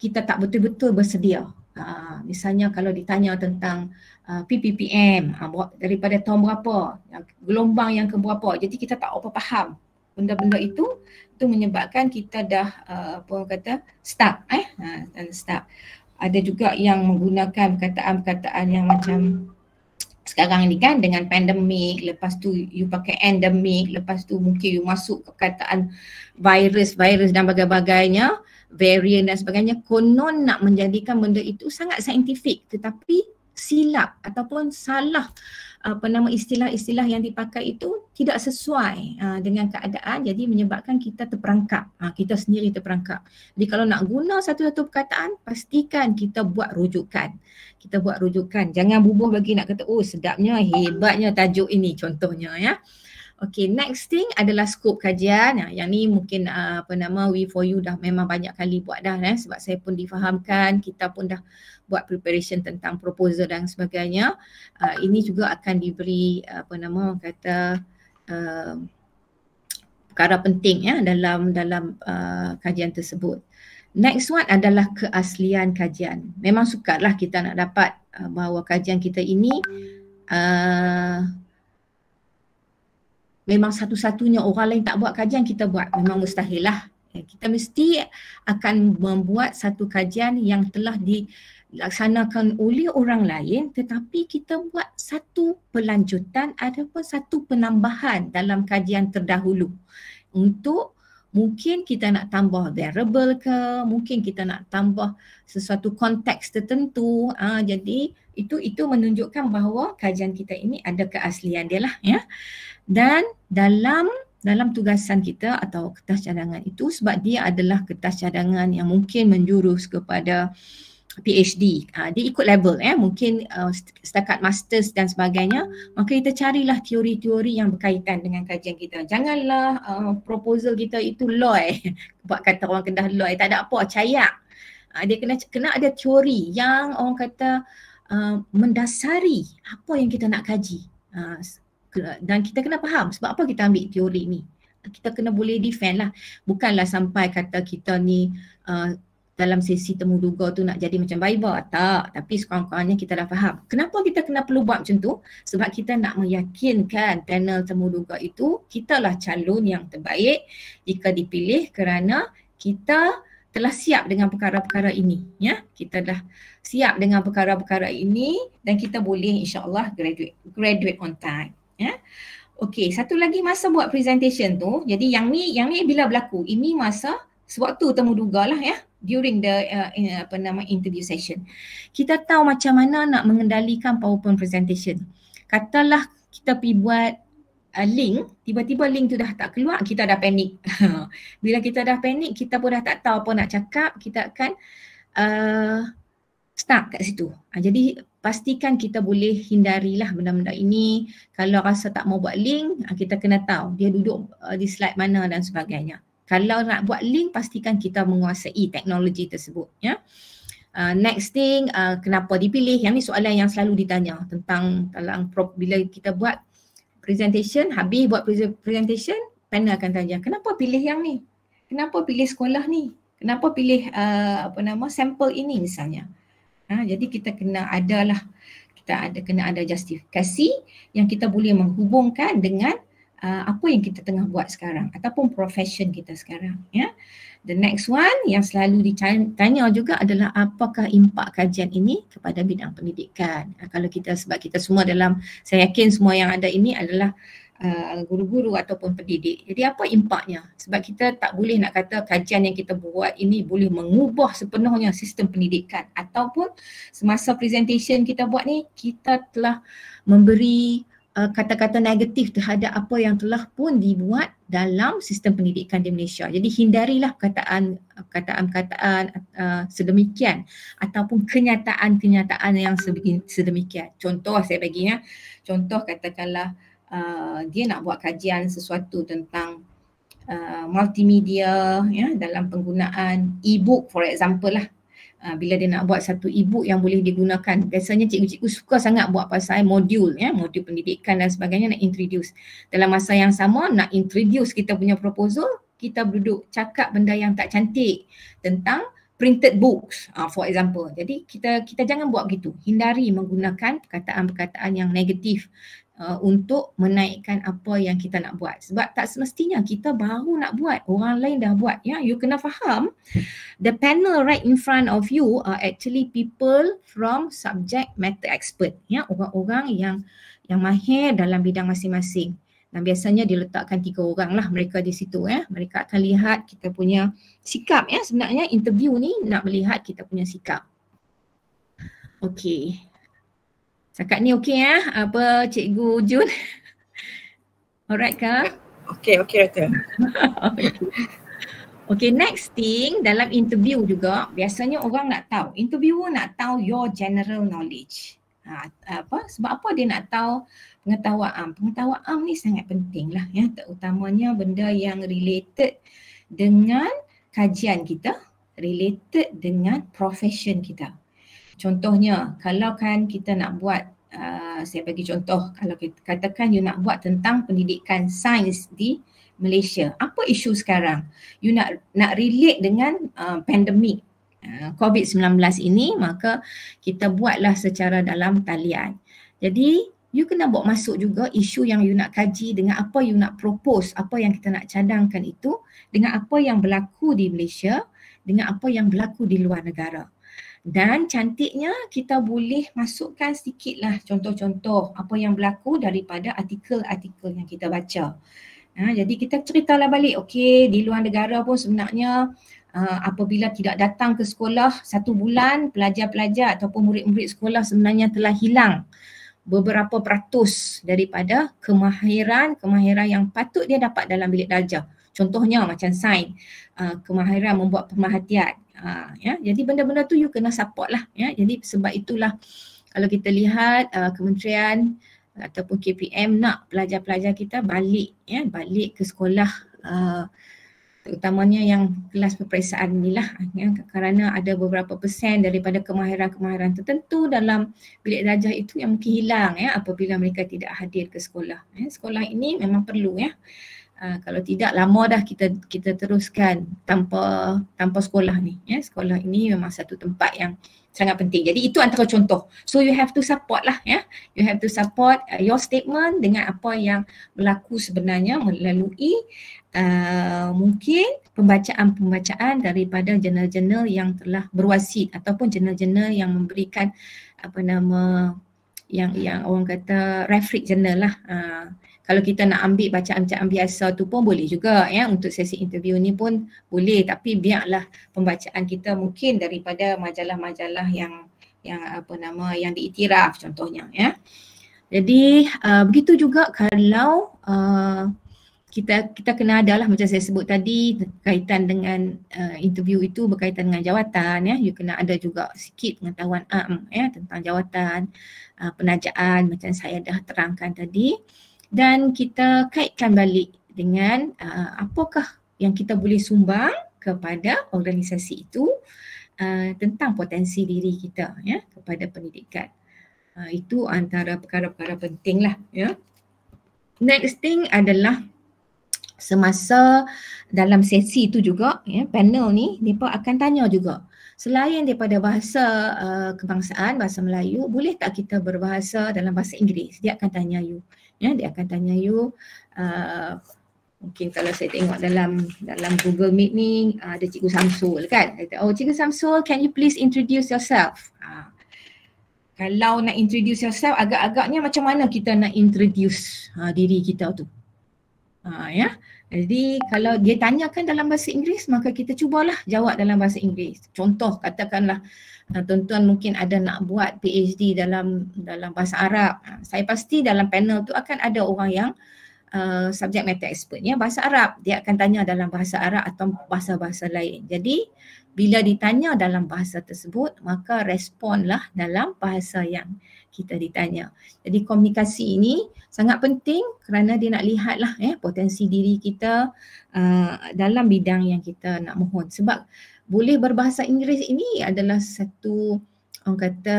S4: kita tak betul-betul bersedia. Uh, misalnya kalau ditanya tentang uh, ah, PPPM uh, daripada tahun berapa, yang, gelombang yang keberapa. Jadi kita tak apa faham benda-benda itu itu menyebabkan kita dah uh, orang kata stuck eh dan uh, stuck ada juga yang menggunakan perkataan-perkataan yang macam sekarang ni kan dengan pandemik lepas tu you pakai endemik lepas tu mungkin you masuk ke perkataan virus-virus dan bagai-bagainya varian dan sebagainya konon nak menjadikan benda itu sangat saintifik tetapi silap ataupun salah apa nama istilah-istilah yang dipakai itu tidak sesuai aa, ah, dengan keadaan jadi menyebabkan kita terperangkap aa, ah, kita sendiri terperangkap jadi kalau nak guna satu-satu perkataan pastikan kita buat rujukan kita buat rujukan. Jangan bubuh bagi nak kata, oh sedapnya, hebatnya tajuk ini contohnya ya. Okay, next thing adalah skop kajian. Yang ni mungkin uh, apa nama we for you dah memang banyak kali buat dah eh, sebab saya pun difahamkan, kita pun dah buat preparation tentang proposal dan sebagainya. Uh, ini juga akan diberi uh, apa nama kata uh, perkara penting ya dalam dalam uh, kajian tersebut. Next one adalah keaslian kajian. Memang sukarlah kita nak dapat uh, bahawa kajian kita ini uh, memang satu-satunya orang lain tak buat kajian kita buat. Memang mustahil lah. Ya, kita mesti akan membuat satu kajian yang telah dilaksanakan oleh orang lain tetapi kita buat satu pelanjutan ataupun satu penambahan dalam kajian terdahulu untuk mungkin kita nak tambah variable ke, mungkin kita nak tambah sesuatu konteks tertentu. Ha, jadi itu itu menunjukkan bahawa kajian kita ini ada keaslian dia lah. Ya. Dan dalam dalam tugasan kita atau kertas cadangan itu sebab dia adalah kertas cadangan yang mungkin menjurus kepada uh, PhD. Uh, ha, dia ikut level eh mungkin uh, setakat masters dan sebagainya. Maka kita carilah teori-teori yang berkaitan dengan kajian kita. Janganlah uh, proposal kita itu loy. Buat kata orang Kedah loy tak ada apa, cayak. Uh, dia kena kena ada teori yang orang kata uh, mendasari apa yang kita nak kaji. Uh, dan kita kena faham sebab apa kita ambil teori ni. Kita kena boleh defend lah. Bukanlah sampai kata kita ni uh, dalam sesi temu duga tu nak jadi macam Bible tak tapi sekurang-kurangnya kita dah faham kenapa kita kena perlu buat macam tu sebab kita nak meyakinkan panel temu duga itu kitalah calon yang terbaik jika dipilih kerana kita telah siap dengan perkara-perkara ini ya kita dah siap dengan perkara-perkara ini dan kita boleh insyaallah graduate graduate on time ya okey satu lagi masa buat presentation tu jadi yang ni yang ni bila berlaku ini masa sewaktu temuduga lah ya during the uh, in, apa nama interview session. Kita tahu macam mana nak mengendalikan PowerPoint presentation. Katalah kita pi buat uh, link, tiba-tiba link tu dah tak keluar, kita dah panik. Bila kita dah panik, kita pun dah tak tahu apa nak cakap, kita akan uh, stuck kat situ. Uh, jadi pastikan kita boleh hindarilah benda-benda ini. Kalau rasa tak mau buat link, ha, kita kena tahu dia duduk uh, di slide mana dan sebagainya kalau nak buat link pastikan kita menguasai teknologi tersebut ya Uh, next thing, uh, kenapa dipilih? Yang ni soalan yang selalu ditanya tentang dalam prop, bila kita buat presentation, habis buat presentation, panel akan tanya kenapa pilih yang ni? Kenapa pilih sekolah ni? Kenapa pilih uh, apa nama sampel ini misalnya? Ha, jadi kita kena adalah kita ada kena ada justifikasi yang kita boleh menghubungkan dengan Ah, apa yang kita tengah buat sekarang ataupun profession kita sekarang ya the next one yang selalu ditanya juga adalah apakah impak kajian ini kepada bidang pendidikan uh, kalau kita sebab kita semua dalam saya yakin semua yang ada ini adalah uh, guru-guru ataupun pendidik jadi apa impaknya sebab kita tak boleh nak kata kajian yang kita buat ini boleh mengubah sepenuhnya sistem pendidikan ataupun semasa presentation kita buat ni kita telah memberi Eh, kata-kata negatif terhadap apa yang telah pun dibuat dalam sistem pendidikan di Malaysia. Jadi hindarilah perkataan perkataan-perkataan uh, sedemikian ataupun kenyataan-kenyataan yang sedemikian. Contoh saya baginya, contoh katakanlah uh, dia nak buat kajian sesuatu tentang uh, multimedia ya dalam penggunaan e-book for example lah uh, bila dia nak buat satu e-book yang boleh digunakan. Biasanya cikgu-cikgu suka sangat buat pasal modul ya, modul pendidikan dan sebagainya nak introduce. Dalam masa yang sama nak introduce kita punya proposal, kita duduk cakap benda yang tak cantik tentang printed books uh, for example. Jadi kita kita jangan buat gitu. Hindari menggunakan perkataan-perkataan yang negatif Uh, untuk menaikkan apa yang kita nak buat. Sebab tak semestinya kita baru nak buat, orang lain dah buat. Ya, you kena faham the panel right in front of you are actually people from subject matter expert. Ya, orang-orang yang yang mahir dalam bidang masing-masing. Dan biasanya diletakkan tiga orang lah mereka di situ ya. Mereka akan lihat kita punya sikap ya. Sebenarnya interview ni nak melihat kita punya sikap. Okay, Cakap ni okey ya? Apa Cikgu Jun? Alright ke? Okey, okey Rata. okey, next thing dalam interview juga biasanya orang nak tahu. Interviewer nak tahu your general knowledge. Ha, apa? Sebab apa dia nak tahu pengetahuan am? Pengetahuan am ni sangat penting lah ya. Terutamanya benda yang related dengan kajian kita, related dengan profession kita. Contohnya, kalau kan kita nak buat, uh, saya bagi contoh, kalau kita katakan you nak buat tentang pendidikan sains di Malaysia, apa isu sekarang? You nak nak relate dengan uh, pandemik uh, COVID-19 ini, maka kita buatlah secara dalam talian. Jadi, you kena buat masuk juga isu yang you nak kaji dengan apa you nak propose, apa yang kita nak cadangkan itu dengan apa yang berlaku di Malaysia dengan apa yang berlaku di luar negara dan cantiknya kita boleh masukkan sedikitlah contoh-contoh apa yang berlaku daripada artikel-artikel yang kita baca. Ha, jadi kita ceritalah balik, okey di luar negara pun sebenarnya uh, apabila tidak datang ke sekolah satu bulan pelajar-pelajar ataupun murid-murid sekolah sebenarnya telah hilang beberapa peratus daripada kemahiran-kemahiran yang patut dia dapat dalam bilik darjah. Contohnya macam sign uh, kemahiran membuat pemerhatian, Ha, ya. Jadi benda-benda tu you kena support lah. Ya. Jadi sebab itulah kalau kita lihat uh, kementerian ataupun KPM nak pelajar-pelajar kita balik ya, balik ke sekolah uh, terutamanya yang kelas peperiksaan inilah ya, kerana ada beberapa persen daripada kemahiran-kemahiran tertentu dalam bilik darjah itu yang mungkin hilang ya apabila mereka tidak hadir ke sekolah. Ya. Sekolah ini memang perlu ya. Ah, kalau tidak lama dah kita kita teruskan tanpa tanpa sekolah ni ya sekolah ini memang satu tempat yang sangat penting jadi itu antara contoh so you have to support lah ya you have to support uh, your statement dengan apa yang berlaku sebenarnya melalui Uh, mungkin pembacaan-pembacaan daripada jurnal-jurnal yang telah berwasit ataupun jurnal-jurnal yang memberikan apa nama yang yang orang kata referee jurnal lah uh, kalau kita nak ambil bacaan-bacaan biasa tu pun boleh juga ya untuk sesi interview ni pun boleh tapi biarlah pembacaan kita mungkin daripada majalah-majalah yang yang apa nama yang diiktiraf contohnya ya. Jadi uh, begitu juga kalau uh, kita kita kena adalah macam saya sebut tadi berkaitan dengan uh, interview itu berkaitan dengan jawatan ya you kena ada juga sikit pengetahuan am ah, mm, ya tentang jawatan uh, penajaan macam saya dah terangkan tadi uh, dan kita kaitkan balik dengan uh, apakah yang kita boleh sumbang kepada organisasi itu uh, tentang potensi diri kita ya kepada pendidikan. Uh, itu antara perkara-perkara penting lah. ya. Next thing adalah semasa dalam sesi itu juga ya panel ni depa akan tanya juga selain daripada bahasa uh, kebangsaan bahasa Melayu boleh tak kita berbahasa dalam bahasa Inggeris dia akan tanya you ya dia akan tanya you uh, mungkin kalau saya tengok dalam dalam Google Meet ni uh, ada cikgu Samsul kan kata, oh cikgu Samsul can you please introduce yourself uh, kalau nak introduce yourself agak-agaknya macam mana kita nak introduce uh, diri kita tu uh, ya yeah? Jadi kalau dia tanyakan dalam bahasa Inggeris maka kita cubalah jawab dalam bahasa Inggeris. Contoh katakanlah uh, Ah, tuan-tuan mungkin ada nak buat PhD dalam dalam bahasa Arab ah, saya pasti dalam panel tu akan ada orang yang uh, ah, subject matter expert bahasa Arab dia akan tanya dalam bahasa Arab atau bahasa-bahasa lain jadi bila ditanya dalam bahasa tersebut maka responlah dalam bahasa yang kita ditanya. Jadi komunikasi ini sangat penting kerana dia nak lihatlah eh potensi diri kita uh, dalam bidang yang kita nak mohon. Sebab uh, boleh berbahasa Inggeris ini adalah satu orang kata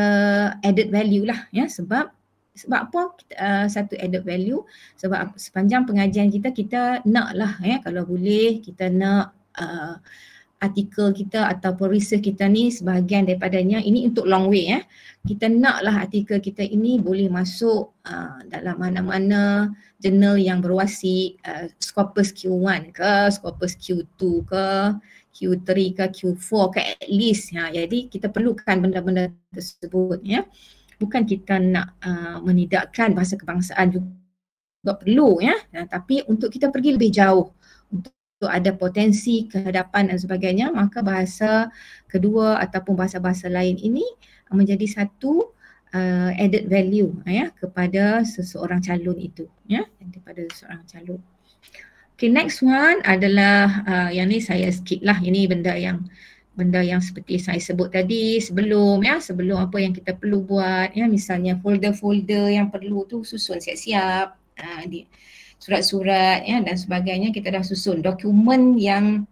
S4: added value lah ya sebab sebab apa uh, satu added value sebab sepanjang pengajian kita kita nak lah ya kalau boleh kita nak uh, artikel kita atau research kita ni sebahagian daripadanya ini untuk long way ya kita nak lah artikel kita ini boleh masuk uh, dalam mana-mana jurnal yang berwasi uh, Scopus Q1 ke Scopus Q2 ke q ke Q4 ke at least ya. Jadi kita perlukan benda-benda tersebut ya. Bukan kita nak uh, menidakkan bahasa kebangsaan juga perlu ya. Nah, tapi untuk kita pergi lebih jauh untuk ada potensi kehadapan dan sebagainya maka bahasa kedua ataupun bahasa-bahasa lain ini menjadi satu uh, added value ya kepada seseorang calon itu ya kepada seseorang calon Okay, next one adalah uh, yang ni saya skip lah. Ini benda yang benda yang seperti saya sebut tadi sebelum ya sebelum apa yang kita perlu buat ya misalnya folder-folder yang perlu tu susun siap-siap uh, di, surat-surat ya dan sebagainya kita dah susun dokumen yang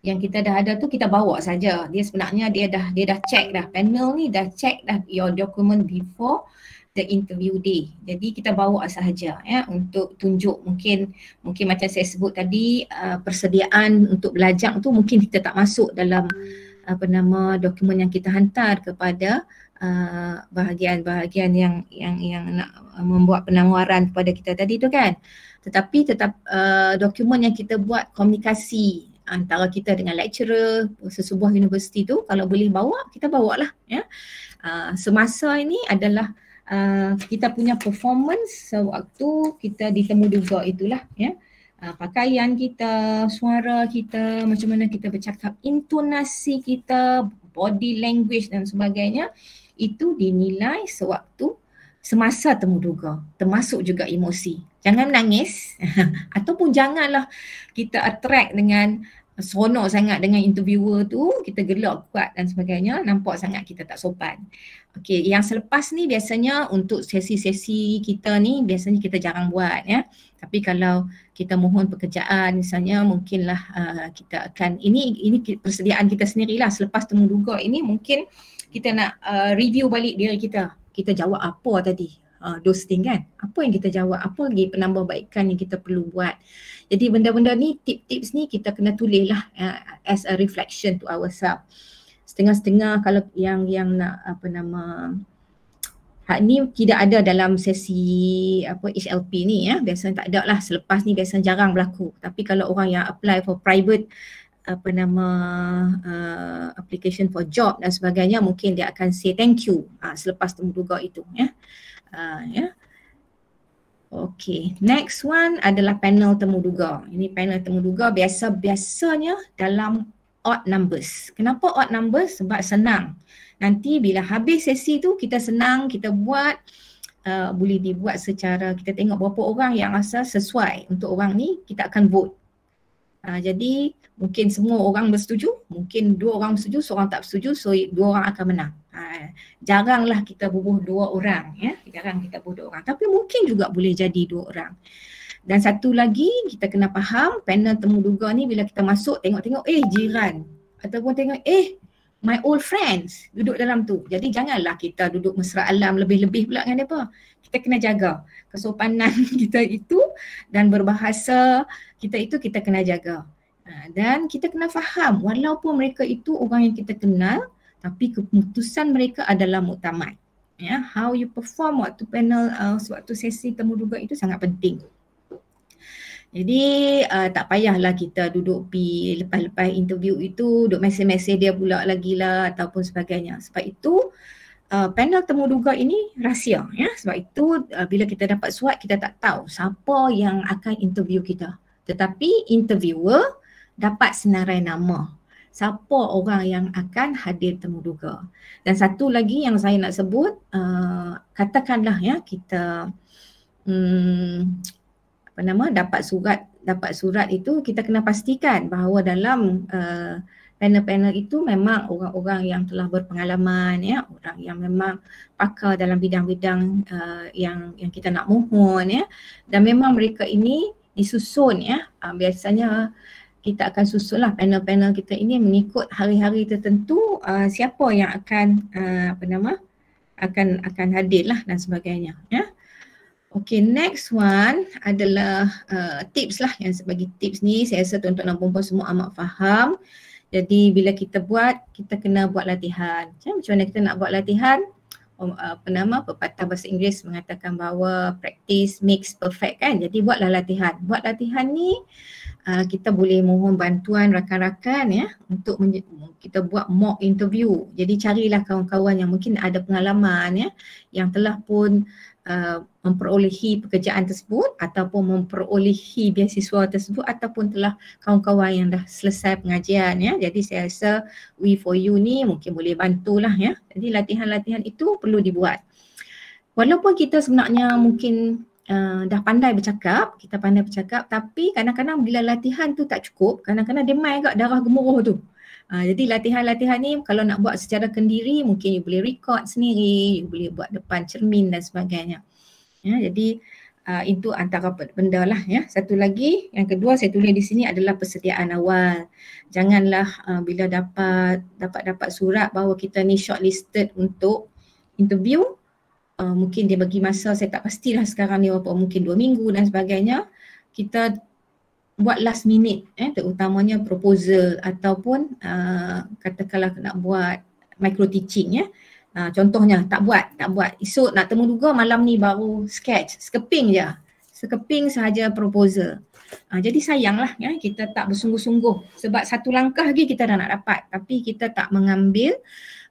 S4: yang kita dah ada tu kita bawa saja dia sebenarnya dia dah dia dah check dah panel ni dah check dah your document before the interview day. Jadi kita bawa sahaja ya untuk tunjuk mungkin mungkin macam saya sebut tadi uh, persediaan untuk belajar tu mungkin kita tak masuk dalam apa nama dokumen yang kita hantar kepada uh, bahagian-bahagian yang yang yang nak membuat penawaran kepada kita tadi tu kan. Tetapi tetap uh, dokumen yang kita buat komunikasi antara kita dengan lecturer sesebuah universiti tu kalau boleh bawa kita bawalah ya. Uh, semasa ini adalah uh, kita punya performance sewaktu kita ditemuduga itulah ya. Uh, pakaian kita, suara kita, macam mana kita bercakap, intonasi kita, body language dan sebagainya itu dinilai sewaktu semasa temuduga termasuk juga emosi. Jangan nangis ataupun janganlah kita attract dengan seronok sangat dengan interviewer tu, kita gelak kuat dan sebagainya, nampak sangat kita tak sopan. Okey, yang selepas ni biasanya untuk sesi-sesi kita ni biasanya kita jarang buat ya. Tapi kalau kita mohon pekerjaan misalnya mungkinlah uh, kita akan ini ini persediaan kita sendirilah selepas temu duga ini mungkin kita nak uh, review balik diri kita. Kita jawab apa tadi? Uh, dosing kan? Apa yang kita jawab? Apa lagi penambahbaikan yang kita perlu buat? Jadi benda-benda ni tip tips ni kita kena tulislah uh, as a reflection to ourselves setengah-setengah kalau yang yang nak apa nama hak ni tidak ada dalam sesi apa HLP ni ya biasanya tak ada lah selepas ni biasanya jarang berlaku tapi kalau orang yang apply for private apa nama uh, application for job dan sebagainya mungkin dia akan say thank you uh, selepas temu duga itu ya uh, ya yeah. Okay, next one adalah panel temuduga Ini panel temuduga biasa biasanya dalam odd numbers. Kenapa odd numbers? Sebab senang. Nanti bila habis sesi tu kita senang kita buat uh, boleh dibuat secara kita tengok berapa orang yang rasa sesuai untuk orang ni kita akan vote. Uh, jadi mungkin semua orang bersetuju, mungkin dua orang bersetuju, seorang tak bersetuju, so dua orang akan menang. Ha, ah, janganlah kita bubuh dua orang ya. Jarang kita bubuh dua orang. Tapi mungkin juga boleh jadi dua orang. Dan satu lagi kita kena faham panel temuduga ni bila kita masuk tengok-tengok eh jiran ataupun tengok eh my old friends duduk dalam tu. Jadi janganlah kita duduk mesra alam lebih-lebih pula dengan apa. Kita kena jaga kesopanan kita itu dan berbahasa kita itu kita kena jaga. Ha, dan kita kena faham walaupun mereka itu orang yang kita kenal tapi keputusan mereka adalah muktamad. Ya, how you perform waktu panel, uh, waktu sesi temuduga itu sangat penting. Jadi uh, tak payahlah kita duduk pi lepas-lepas interview itu duduk mesej-mesej dia pula lagi lah ataupun sebagainya. Sebab itu uh, panel temu duga ini rahsia ya. Sebab itu uh, bila kita dapat suat kita tak tahu siapa yang akan interview kita. Tetapi interviewer dapat senarai nama siapa orang yang akan hadir temu duga. Dan satu lagi yang saya nak sebut uh, katakanlah ya kita Hmm, apa nama dapat surat dapat surat itu kita kena pastikan bahawa dalam uh, panel-panel itu memang orang-orang yang telah berpengalaman ya orang yang memang pakar dalam bidang-bidang uh, yang yang kita nak mohon ya dan memang mereka ini disusun ya uh, biasanya kita akan susunlah panel-panel kita ini mengikut hari-hari tertentu uh, siapa yang akan uh, apa nama akan akan hadirlah dan sebagainya ya Okay, next one adalah uh, tips lah yang sebagai tips ni saya rasa tuan-tuan dan perempuan semua amat faham. Jadi bila kita buat, kita kena buat latihan. Macam mana kita nak buat latihan? Um, uh, penama pepatah bahasa Inggeris mengatakan bahawa practice makes perfect kan. Jadi buatlah latihan. Buat latihan ni uh, kita boleh mohon bantuan rakan-rakan ya untuk kita buat mock interview. Jadi carilah kawan-kawan yang mungkin ada pengalaman ya yang telah pun Uh, memperolehi pekerjaan tersebut ataupun memperolehi beasiswa tersebut ataupun telah kawan-kawan yang dah selesai pengajian ya. Jadi saya rasa we for you ni mungkin boleh bantulah ya. Jadi latihan-latihan itu perlu dibuat. Walaupun kita sebenarnya mungkin uh, dah pandai bercakap, kita pandai bercakap tapi kadang-kadang bila latihan tu tak cukup, kadang-kadang dia mai agak darah gemuruh tu. Uh, jadi latihan-latihan ni kalau nak buat secara kendiri mungkin you boleh record sendiri, you boleh buat depan cermin dan sebagainya. Ya, jadi uh, itu antara benda lah ya. Satu lagi, yang kedua saya tulis di sini adalah persediaan awal. Janganlah uh, bila dapat dapat dapat surat bahawa kita ni shortlisted untuk interview, uh, mungkin dia bagi masa saya tak pastilah sekarang ni berapa, mungkin dua minggu dan sebagainya. Kita buat last minute eh terutamanya proposal ataupun uh, katakanlah nak buat micro teaching ya. Uh, contohnya tak buat, tak buat. Esok nak temu duga malam ni baru sketch, sekeping je. Sekeping sahaja proposal. Uh, jadi sayanglah ya kita tak bersungguh-sungguh sebab satu langkah lagi kita dah nak dapat tapi kita tak mengambil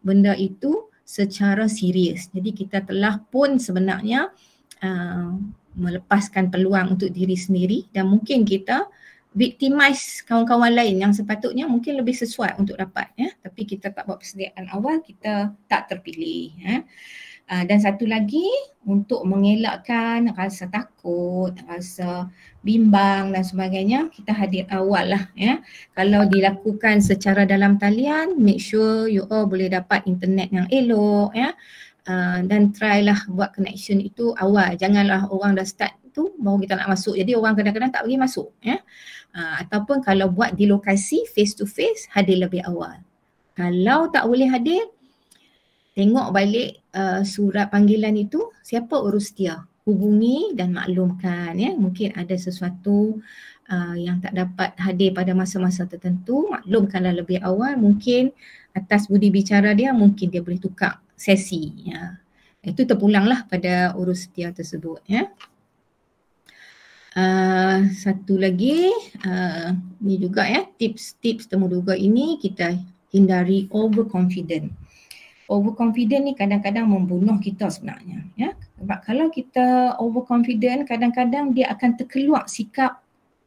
S4: benda itu secara serius. Jadi kita telah pun sebenarnya uh, melepaskan peluang untuk diri sendiri dan mungkin kita victimize kawan-kawan lain yang sepatutnya mungkin lebih sesuai untuk dapat ya tapi kita tak buat persediaan awal kita tak terpilih ya ah, dan satu lagi untuk mengelakkan rasa takut, rasa bimbang dan sebagainya kita hadir awal lah ya. Kalau dilakukan secara dalam talian make sure you all boleh dapat internet yang elok ya uh, dan try lah buat connection itu awal janganlah orang dah start tu baru kita nak masuk jadi orang kadang-kadang tak bagi masuk ya uh, ataupun kalau buat di lokasi face to face hadir lebih awal kalau tak boleh hadir tengok balik uh, surat panggilan itu siapa urus dia hubungi dan maklumkan ya mungkin ada sesuatu uh, yang tak dapat hadir pada masa-masa tertentu maklumkanlah lebih awal mungkin atas budi bicara dia mungkin dia boleh tukar sesi. Ya. Itu terpulanglah pada urus setia tersebut. Ya. Uh, satu lagi, uh, ah, ini juga ya tips-tips temuduga ini kita hindari overconfident. Overconfident ni kadang-kadang membunuh kita sebenarnya. Ya. Sebab kalau kita overconfident, kadang-kadang dia akan terkeluar sikap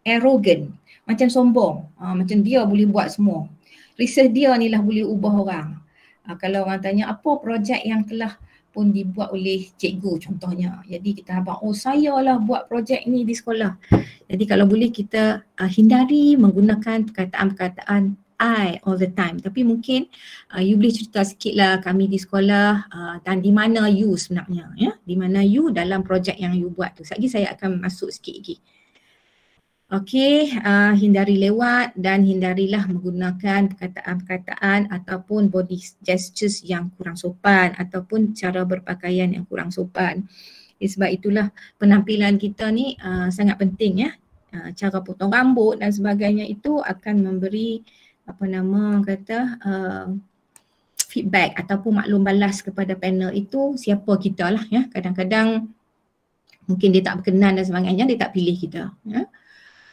S4: arrogant. Macam sombong. Uh, macam dia boleh buat semua. Research dia ni lah boleh ubah orang uh, kalau orang tanya apa projek yang telah pun dibuat oleh cikgu contohnya. Jadi kita habang, oh saya lah buat projek ni di sekolah. Jadi kalau boleh kita uh, hindari menggunakan perkataan-perkataan I all the time. Tapi mungkin uh, you boleh cerita sikit lah kami di sekolah uh, dan di mana you sebenarnya. Ya? Di mana you dalam projek yang you buat tu. Sekejap saya akan masuk sikit lagi. Okay. Okey, uh, hindari lewat dan hindarilah menggunakan perkataan-perkataan ataupun body gestures yang kurang sopan ataupun cara berpakaian yang kurang sopan. Eh, sebab itulah penampilan kita ni uh, sangat penting ya. Uh, cara potong rambut dan sebagainya itu akan memberi apa nama kata uh, feedback ataupun maklum balas kepada panel itu siapa kita lah ya. Kadang-kadang mungkin dia tak berkenan dan sebagainya dia tak pilih kita ya.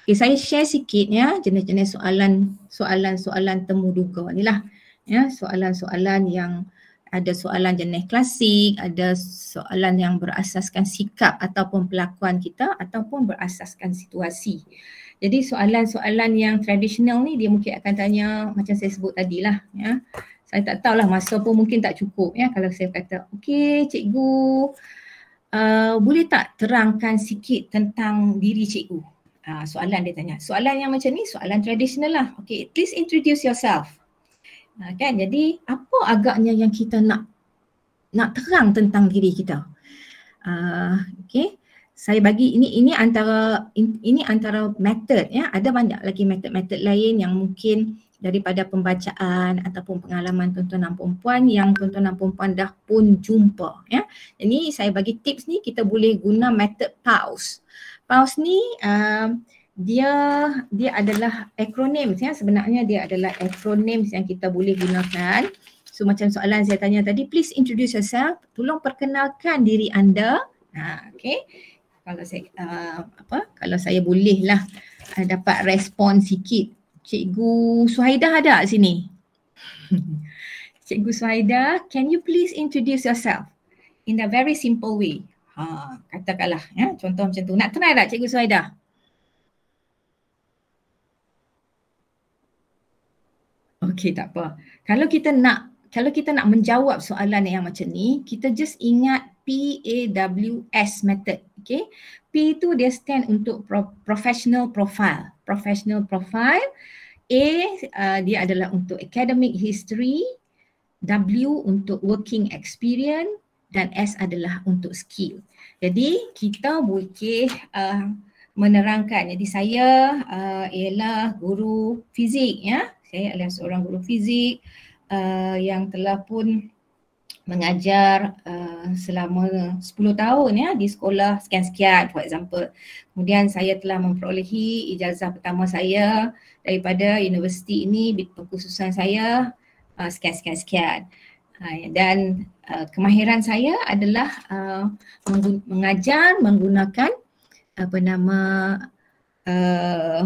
S4: Okay, eh, saya share sikit ya jenis-jenis soalan soalan-soalan temu duga ni lah. Ya, soalan-soalan yang ada soalan jenis klasik, ada soalan yang berasaskan sikap ataupun pelakuan kita ataupun berasaskan situasi. Jadi soalan-soalan yang tradisional ni dia mungkin akan tanya macam saya sebut tadi lah. Ya. Saya tak tahulah masa pun mungkin tak cukup ya kalau saya kata okey cikgu uh, boleh tak terangkan sikit tentang diri cikgu uh, soalan dia tanya. Soalan yang macam ni soalan tradisional lah. Okay, please introduce yourself. Uh, kan, jadi apa agaknya yang kita nak nak terang tentang diri kita? Uh, okay, saya bagi ini ini antara ini antara method ya. Ada banyak lagi method-method lain yang mungkin daripada pembacaan ataupun pengalaman tuan-tuan dan puan-puan yang tuan-tuan dan puan-puan dah pun jumpa ya. Ini saya bagi tips ni kita boleh guna method pause. PAUS ni uh, dia dia adalah akronim ya sebenarnya dia adalah akronim yang kita boleh gunakan so macam soalan saya tanya tadi please introduce yourself tolong perkenalkan diri anda ha okey kalau saya uh, apa kalau saya boleh lah uh, dapat respon sikit cikgu Suhaidah ada kat sini cikgu Suhaidah can you please introduce yourself in a very simple way Ha, katakanlah ya, contoh macam tu. Nak try tak Cikgu Suhaida? Okey tak apa. Kalau kita nak kalau kita nak menjawab soalan yang macam ni, kita just ingat PAWS method. Okay. P tu dia stand untuk pro- professional profile. Professional profile. A uh, dia adalah untuk academic history. W untuk working experience dan S adalah untuk skill. Jadi kita boleh uh, menerangkan. Jadi saya uh, ialah guru fizik ya. Saya adalah seorang guru fizik uh, yang telah pun mengajar uh, selama 10 tahun ya di sekolah sekian-sekian for example. Kemudian saya telah memperolehi ijazah pertama saya daripada universiti ini, perkhususan saya uh, sekian-sekian-sekian. Uh, dan Uh, kemahiran saya adalah uh, mengajar menggunakan apa nama uh,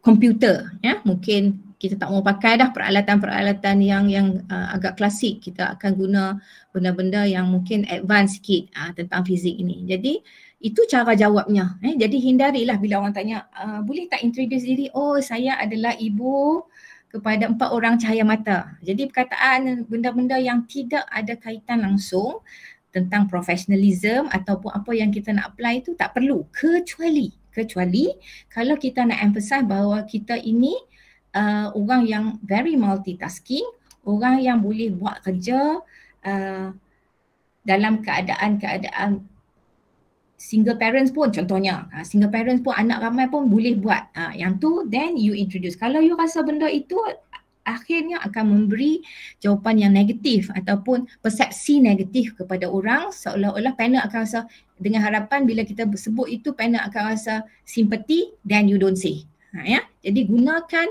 S4: komputer uh, ya mungkin kita tak mau pakai dah peralatan-peralatan yang yang uh, agak klasik kita akan guna benda-benda yang mungkin advance sikit uh, tentang fizik ini jadi itu cara jawabnya eh jadi hindarilah bila orang tanya uh, boleh tak introduce diri oh saya adalah ibu uh, kepada empat orang cahaya mata. Jadi perkataan benda-benda yang tidak ada kaitan langsung tentang professionalism ataupun apa yang kita nak apply itu tak perlu kecuali kecuali kalau kita nak emphasize bahawa kita ini uh, orang yang very multitasking, orang yang boleh buat kerja uh, dalam keadaan-keadaan single parents pun contohnya uh, single parents pun anak ramai pun boleh buat uh, yang tu then you introduce kalau you rasa benda itu akhirnya akan memberi jawapan yang negatif ataupun persepsi negatif kepada orang seolah-olah panel akan rasa dengan harapan bila kita sebut itu panel akan rasa simpati then you don't say ha, ya jadi gunakan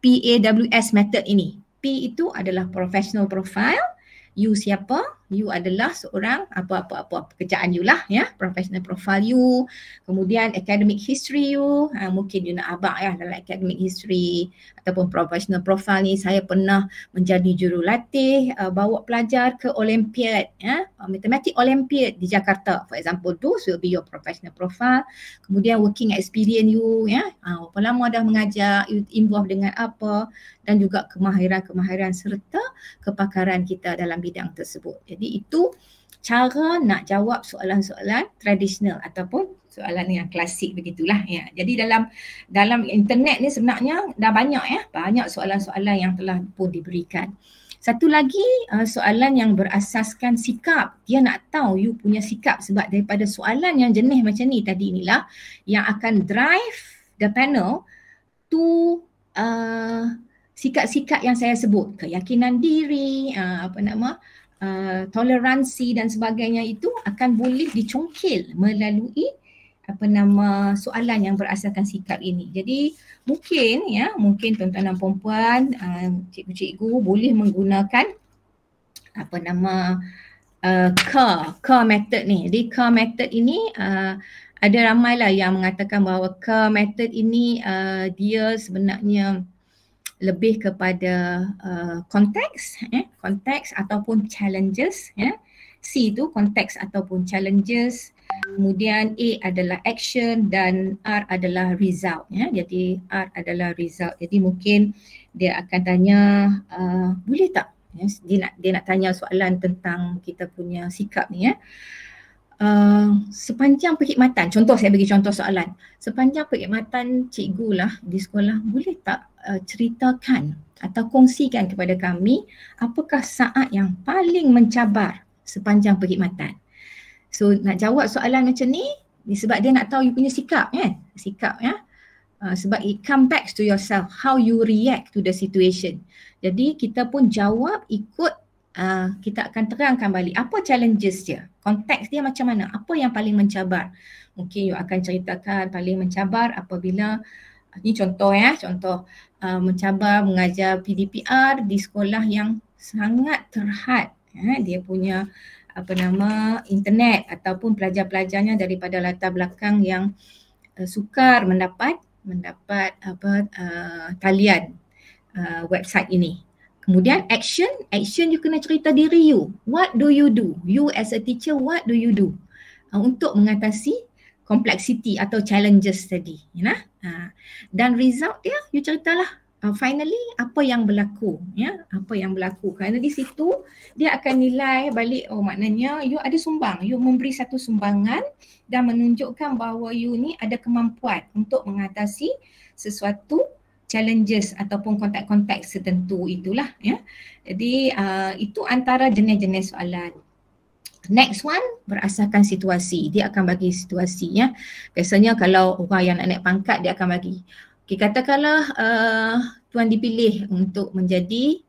S4: PAWS method ini P itu adalah professional profile you siapa you adalah seorang apa-apa apa pekerjaan you lah ya professional profile you kemudian academic history you ha, mungkin you nak abang ya dalam academic history ataupun professional profile ni saya pernah menjadi jurulatih uh, bawa pelajar ke olimpiad ya uh, matematik olimpiad di Jakarta for example those will be your professional profile kemudian working experience you ya uh, ha, apa lama dah mengajar you involved dengan apa dan juga kemahiran-kemahiran serta kepakaran kita dalam bidang tersebut jadi itu cara nak jawab soalan-soalan tradisional ataupun soalan yang klasik begitulah ya. Jadi dalam dalam internet ni sebenarnya dah banyak ya, banyak soalan-soalan yang telah pun diberikan. Satu lagi uh, soalan yang berasaskan sikap. Dia nak tahu you punya sikap sebab daripada soalan yang jenis macam ni tadi inilah yang akan drive the panel to uh, sikap-sikap yang saya sebut. Keyakinan diri, uh, apa nama, uh, uh, toleransi dan sebagainya itu akan boleh dicongkil melalui apa nama soalan yang berasaskan sikap ini. Jadi mungkin ya, mungkin tuan-tuan dan puan-puan, uh, cikgu-cikgu boleh menggunakan apa nama uh, ke ke method ni. Jadi ke method ini uh, ada ramailah yang mengatakan bahawa ke method ini uh, dia sebenarnya lebih kepada konteks uh, eh konteks ataupun challenges ya C itu konteks ataupun challenges kemudian A adalah action dan R adalah result ya jadi R adalah result jadi mungkin dia akan tanya uh, boleh tak yeah. dia nak dia nak tanya soalan tentang kita punya sikap ni ya yeah uh, sepanjang perkhidmatan, contoh saya bagi contoh soalan, sepanjang perkhidmatan lah di sekolah boleh tak uh, ceritakan atau kongsikan kepada kami apakah saat yang paling mencabar sepanjang perkhidmatan. So nak jawab soalan macam ni sebab dia nak tahu you punya sikap kan? Eh? Sikap ya. Eh? Uh, sebab it come back to yourself how you react to the situation. Jadi kita pun jawab ikut uh, kita akan terangkan balik apa challenges dia, konteks dia macam mana, apa yang paling mencabar. Mungkin you akan ceritakan paling mencabar apabila ini ah, contoh ya, contoh uh, mencabar mengajar PDPR di sekolah yang sangat terhad ya, dia punya apa nama internet ataupun pelajar-pelajarnya daripada latar belakang yang uh, sukar mendapat mendapat apa uh, talian uh, website ini Kemudian action, action you kena cerita diri you. What do you do? You as a teacher, what do you do? Uh, untuk mengatasi complexity atau challenges tadi. You know? uh, dan result dia, you ceritalah. Uh, finally, apa yang berlaku. Ya? Apa yang berlaku. Kerana di situ, dia akan nilai balik, oh maknanya you ada sumbang. You memberi satu sumbangan dan menunjukkan bahawa you ni ada kemampuan untuk mengatasi sesuatu challenges ataupun kontak-kontak tertentu itulah ya. Jadi uh, itu antara jenis-jenis soalan. Next one berasaskan situasi. Dia akan bagi situasi ya. Biasanya kalau orang yang nak naik pangkat dia akan bagi. Okey katakanlah uh, tuan dipilih untuk menjadi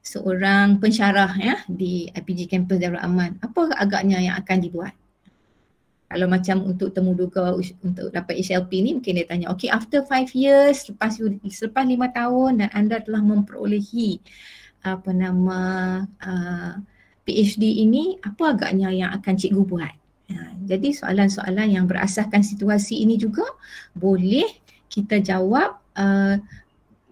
S4: seorang pensyarah ya di IPG Campus Darul Aman. Apa agaknya yang akan dibuat? kalau macam untuk temu duga untuk dapat HLP ni mungkin dia tanya okay after five years selepas selepas lima tahun dan anda telah memperolehi apa nama uh, ah, PhD ini apa agaknya yang akan cikgu buat ha, jadi soalan-soalan yang berasaskan situasi ini juga boleh kita jawab uh,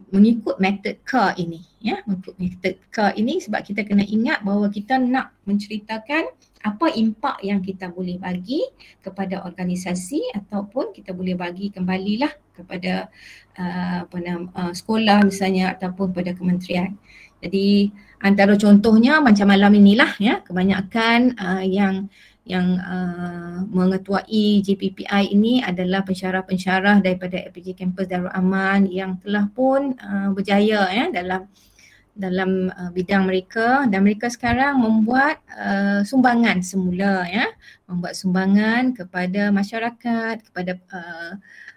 S4: mengikut method ke ini ya mengikut method ke ini sebab kita kena ingat bahawa kita nak menceritakan apa impak yang kita boleh bagi kepada organisasi ataupun kita boleh bagi kembalilah kepada uh, apa nama uh, sekolah misalnya ataupun kepada kementerian. Jadi antara contohnya macam malam inilah ya kebanyakan uh, yang yang uh, mengetuai JPPI ini adalah pensyarah-pensyarah daripada APG Campus Darul Aman yang telah pun uh, berjaya ya dalam uh, dalam uh, bidang mereka dan mereka sekarang membuat uh, sumbangan semula ya membuat sumbangan kepada masyarakat kepada uh,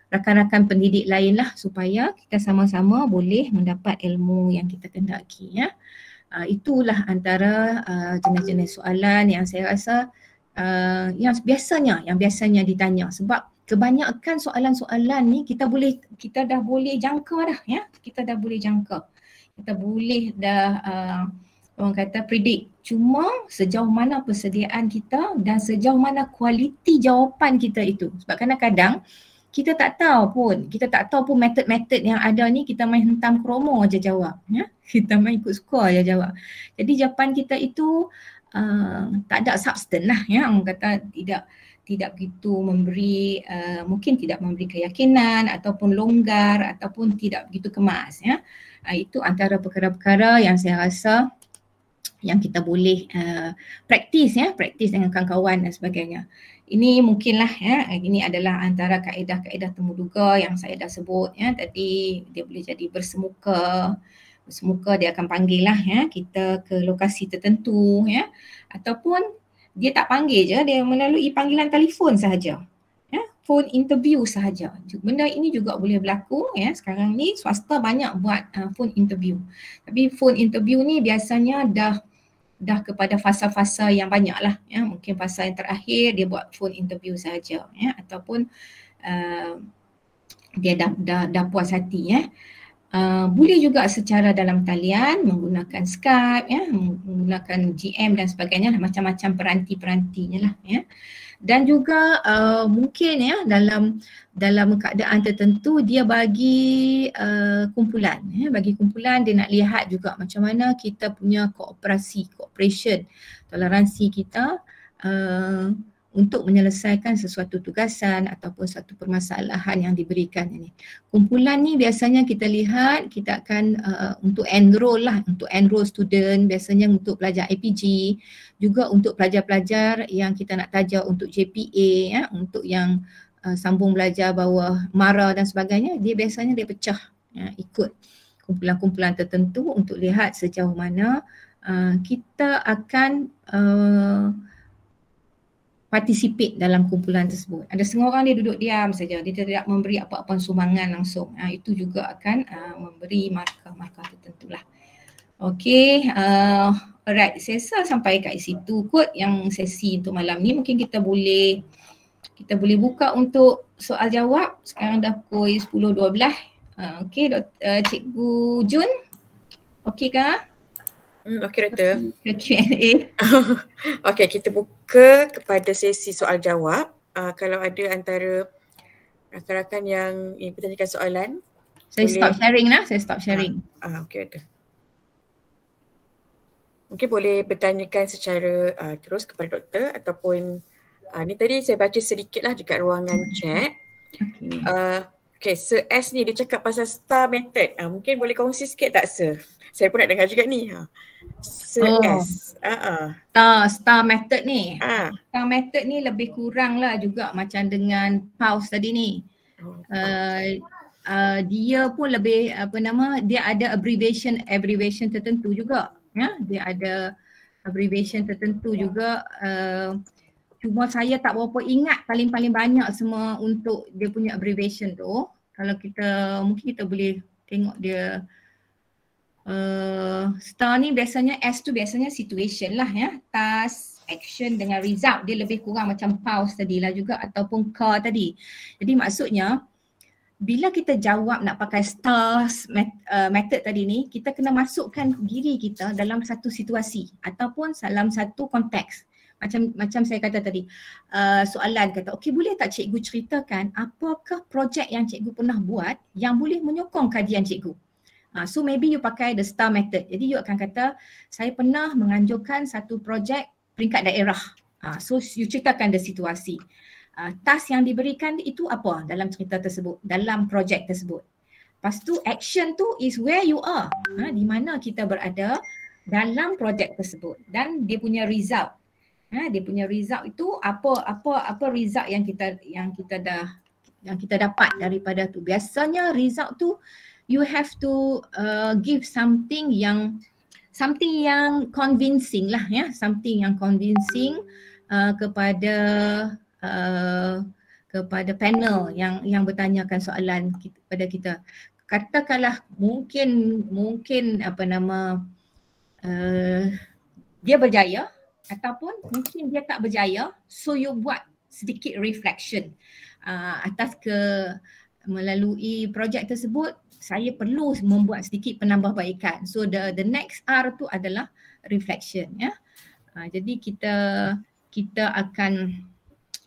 S4: rakan-rakan pendidik lainlah supaya kita sama-sama boleh mendapat ilmu yang kita kendaki ya uh, itulah antara uh, jenis-jenis soalan yang saya rasa uh, yang biasanya yang biasanya ditanya sebab kebanyakan soalan-soalan ni kita boleh kita dah boleh jangka dah ya kita dah boleh jangka kita boleh dah uh, orang kata predict cuma sejauh mana persediaan kita dan sejauh mana kualiti jawapan kita itu sebab kadang-kadang kita tak tahu pun kita tak tahu pun method-method yang ada ni kita main hentam kromo aja jawab ya kita main ikut skor aja jawab jadi jawapan kita itu uh, tak ada substance lah ya orang kata tidak tidak begitu memberi uh, mungkin tidak memberi keyakinan ataupun longgar ataupun tidak begitu kemas ya Ah, itu antara perkara-perkara yang saya rasa yang kita boleh uh, praktis ya praktis dengan kawan-kawan dan sebagainya. Ini mungkinlah ya ini adalah antara kaedah-kaedah temuduga yang saya dah sebut ya tadi dia boleh jadi bersemuka bersemuka dia akan panggil lah ya kita ke lokasi tertentu ya ataupun dia tak panggil je dia melalui panggilan telefon sahaja phone interview sahaja. Benda ini juga boleh berlaku ya. Sekarang ni swasta banyak buat uh, phone interview. Tapi phone interview ni biasanya dah dah kepada fasa-fasa yang banyaklah, Ya. Mungkin fasa yang terakhir dia buat phone interview sahaja. Ya. Ataupun uh, dia dah, dah, dah puas hati. Ya. Uh, boleh juga secara dalam talian menggunakan Skype, ya, menggunakan GM dan sebagainya lah, macam-macam peranti-perantinya lah. Ya. Uh, dan juga uh, mungkin ya dalam dalam keadaan tertentu dia bagi uh, kumpulan ya bagi kumpulan dia nak lihat juga macam mana kita punya kooperasi cooperation toleransi kita uh, untuk menyelesaikan sesuatu tugasan ataupun satu permasalahan yang diberikan ini. Kumpulan ni biasanya kita lihat kita akan uh, untuk enroll lah untuk enroll student biasanya untuk pelajar IPG juga untuk pelajar-pelajar yang kita nak tajam untuk JPA ya untuk yang uh, sambung belajar bawah MARA dan sebagainya dia biasanya dia pecah ya, ikut kumpulan-kumpulan tertentu untuk lihat sejauh mana uh, kita akan uh, participate dalam kumpulan tersebut. Ada setengah orang dia duduk diam saja, dia tidak memberi apa-apa sumbangan langsung. Uh, itu juga akan uh, memberi markah-markah tertentu lah. Okay, uh, ah, alright. Saya sampai kat situ kot yang sesi untuk malam ni. Mungkin kita boleh kita boleh buka untuk soal jawab. Sekarang dah pukul 10.12. Uh, okay, Dr. Cikgu Jun. Okay kah?
S2: Hmm, okay, Dr. Okay, Q&A. okay, kita buka ke kepada sesi soal jawab. Uh, kalau ada antara rakan-rakan yang ingin bertanyakan soalan.
S4: Saya boleh... stop sharing lah. Saya stop sharing. Ah, uh, uh, okey.
S2: Mungkin boleh bertanyakan secara uh, terus kepada doktor ataupun uh, ni tadi saya baca sedikit lah dekat ruangan hmm. chat. Okay. Uh, okay, Sir S ni dia cakap pasal star method. Uh, mungkin boleh kongsi sikit tak Sir? saya pun nak dengar juga ni. Ha. Oh. Uh-uh. Ah, star, ah.
S4: ah, star method ni. Uh. Star method ni lebih kurang lah juga macam dengan pause tadi ni. Uh, uh, dia pun lebih apa nama dia ada abbreviation abbreviation tertentu juga. Ya, dia ada abbreviation tertentu juga uh, cuma saya tak berapa ingat paling-paling banyak semua untuk dia punya abbreviation tu. Kalau kita mungkin kita boleh tengok dia uh, star ni biasanya S tu biasanya situation lah ya. Task, action dengan result dia lebih kurang macam pause tadi lah juga ataupun car tadi. Jadi maksudnya bila kita jawab nak pakai stars eh, method tadi ni, kita kena masukkan diri kita dalam satu situasi ataupun dalam satu konteks. Macam macam saya kata tadi, uh, soalan kata, okey boleh tak cikgu ceritakan apakah projek yang cikgu pernah buat yang boleh menyokong kajian cikgu? Uh, so maybe you pakai the star method. Jadi you akan kata saya pernah menganjurkan satu projek peringkat daerah. Uh, so you ceritakan the situasi. Uh, task yang diberikan itu apa dalam cerita tersebut, dalam projek tersebut. Lepas tu action tu is where you are. Uh, di mana kita berada dalam projek tersebut dan dia punya result. Ha, dia punya result itu apa apa apa result yang kita yang kita dah yang kita dapat daripada tu. Biasanya result tu you have to uh, give something yang something yang convincing lah ya something yang convincing uh, kepada uh, kepada panel yang yang bertanyakan soalan kita, kepada kita katakanlah mungkin mungkin apa nama uh, dia berjaya ataupun mungkin dia tak berjaya so you buat sedikit reflection uh, atas ke melalui projek tersebut saya perlu membuat sedikit penambahbaikan. So the the next R tu adalah reflection ya. Uh, jadi kita kita akan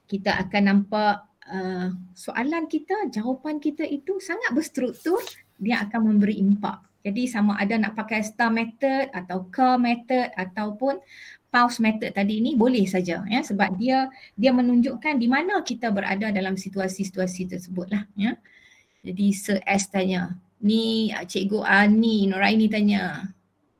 S4: kita akan nampak uh, soalan kita, jawapan kita itu sangat berstruktur dia akan memberi impak. Jadi sama ada nak pakai star method atau car method ataupun pause method tadi ni boleh saja ya sebab dia dia menunjukkan di mana kita berada dalam situasi-situasi tersebutlah. ya. Jadi Sir S tanya. Ni ah, Cikgu Ani ah, Noraini tanya.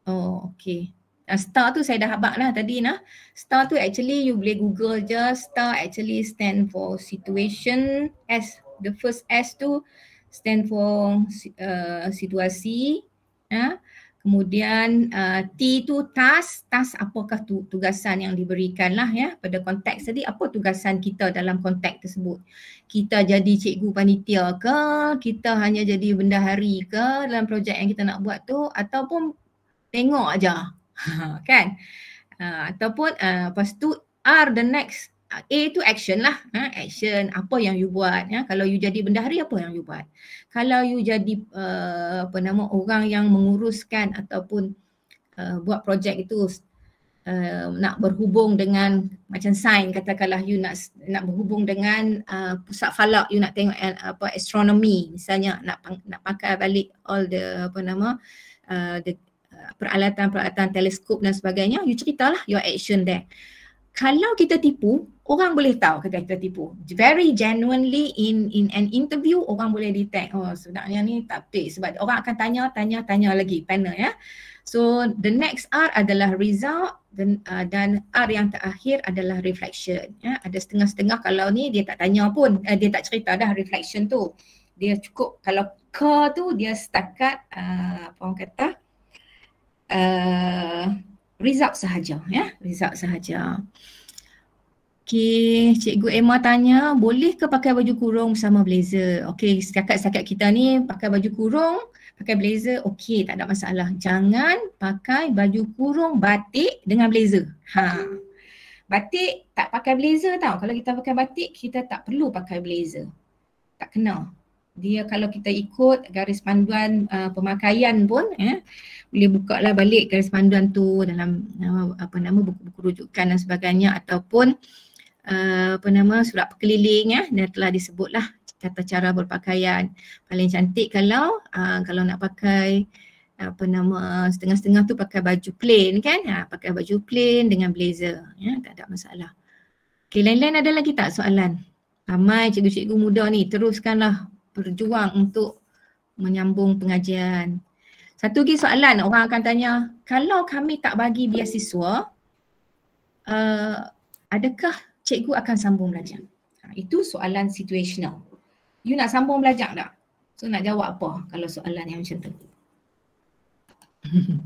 S4: Oh okay. Nah, star tu saya dah habak lah tadi nah. Star tu actually you boleh google je. Star actually stand for situation. S. The first S tu stand for uh, situasi. Ya. Huh? Kemudian uh, T itu task, task apakah tu, tugasan yang diberikan lah ya pada konteks tadi apa tugasan kita dalam konteks tersebut. Kita jadi cikgu panitia ke, kita hanya jadi bendahari ke dalam projek yang kita nak buat tu ataupun tengok aja kan. Uh, ataupun uh, lepas tu R the next A tu action lah. Ha, action, apa yang you buat. Ya? Kalau you jadi bendahari, apa yang you buat. Kalau you jadi uh, apa nama orang yang menguruskan ataupun uh, buat projek itu uh, nak berhubung dengan macam sign katakanlah you nak nak berhubung dengan uh, pusat falak you nak tengok uh, apa astronomy misalnya nak nak pakai balik all the apa nama uh, the uh, peralatan-peralatan teleskop dan sebagainya you ceritalah your action there kalau kita tipu, orang boleh tahu kita, kita tipu. Very genuinely in in an interview, orang boleh detect. Oh, sebenarnya ni tak pay. Sebab orang akan tanya, tanya, tanya lagi panel ya. So, the next R adalah result uh, dan uh, R yang terakhir adalah reflection. Ya. Ada setengah-setengah kalau ni dia tak tanya pun, uh, dia tak cerita dah reflection tu. Dia cukup kalau ke tu dia setakat uh, apa orang kata uh, result sahaja ya result sahaja Okay, Cikgu Emma tanya, boleh ke pakai baju kurung sama blazer? Okay, setakat-setakat kita ni pakai baju kurung, pakai blazer, okay, tak ada masalah. Jangan pakai baju kurung batik dengan blazer. Ha. Batik tak pakai blazer tau. Kalau kita pakai batik, kita tak perlu pakai blazer. Tak kenal dia kalau kita ikut garis panduan uh, pemakaian pun eh, boleh buka lah balik garis panduan tu dalam nama, apa nama buku-buku rujukan dan sebagainya ataupun uh, apa nama surat perkeliling ya dan telah disebutlah tata cara berpakaian paling cantik kalau uh, kalau nak pakai apa nama setengah-setengah tu pakai baju plain kan ha, pakai baju plain dengan blazer ya tak ada masalah Okay, lain-lain ada lagi tak soalan? Ramai cikgu-cikgu muda ni teruskanlah berjuang untuk menyambung pengajian. Satu lagi soalan orang akan tanya, kalau kami tak bagi biasiswa, uh, eh, adakah cikgu akan sambung belajar? Ha, itu soalan situasional. You nak sambung belajar tak? So nak jawab apa kalau soalan yang macam tu?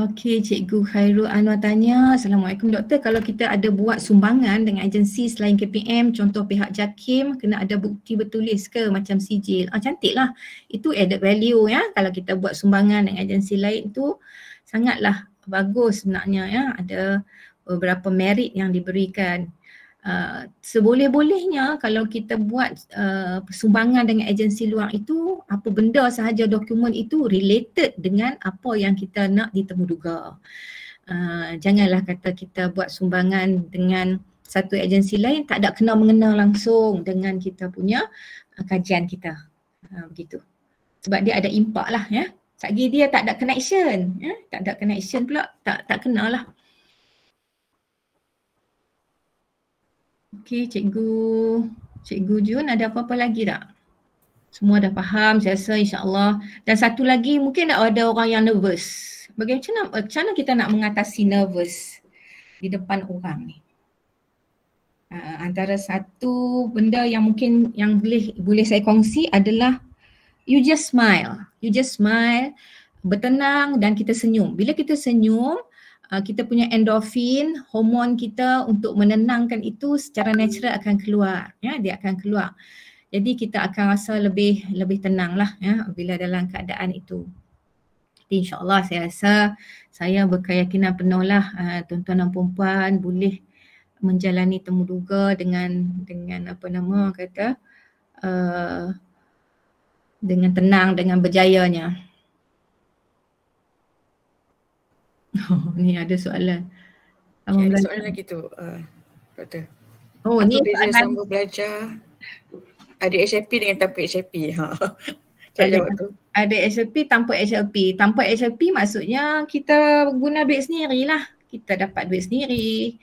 S4: Okey, Cikgu Khairul Anwar tanya, Assalamualaikum Doktor, kalau kita ada buat sumbangan dengan agensi selain KPM, contoh pihak JAKIM, kena ada bukti bertulis ke macam sijil? Ah, cantiklah, itu added value ya, kalau kita buat sumbangan dengan agensi lain tu sangatlah bagus sebenarnya ya, ada beberapa merit yang diberikan. Ah, seboleh-bolehnya kalau kita buat uh, ah, sumbangan dengan agensi luar itu apa benda sahaja dokumen itu related dengan apa yang kita nak ditemuduga. Uh, janganlah kata kita buat sumbangan dengan satu agensi lain tak ada kena mengena langsung dengan kita punya uh, kajian kita. Uh, begitu. Sebab dia ada impak lah ya. Sagi dia tak ada connection, ya? tak ada connection pula, tak tak kenal lah. Okey, Cikgu Cikgu Jun ada apa-apa lagi tak? Semua dah faham, saya rasa Allah. Dan satu lagi, mungkin ada orang yang nervous. Bagaimana Cara kita nak mengatasi nervous di depan orang ni? Uh, antara satu benda yang mungkin yang boleh boleh saya kongsi adalah you just smile. You just smile, bertenang dan kita senyum. Bila kita senyum, Ah, kita punya endorfin, hormon kita untuk menenangkan itu secara natural akan keluar. Ya, dia akan keluar. Jadi kita akan rasa lebih lebih tenang lah ya, bila dalam keadaan itu. Jadi insyaAllah saya rasa saya berkeyakinan penuh lah uh, tuan-tuan dan perempuan boleh menjalani temuduga dengan dengan apa nama kata uh, dengan tenang dengan berjayanya. Oh, ni ada soalan. Okay, ada belajar. soalan lagi
S2: tu. Uh, doktor.
S4: Oh, Apa ni soalan. sama
S2: belajar ada HLP dengan tanpa HLP? Ha. Ada,
S4: ada SLP tanpa SLP. Tanpa SLP maksudnya kita guna duit sendiri lah. Kita dapat duit sendiri.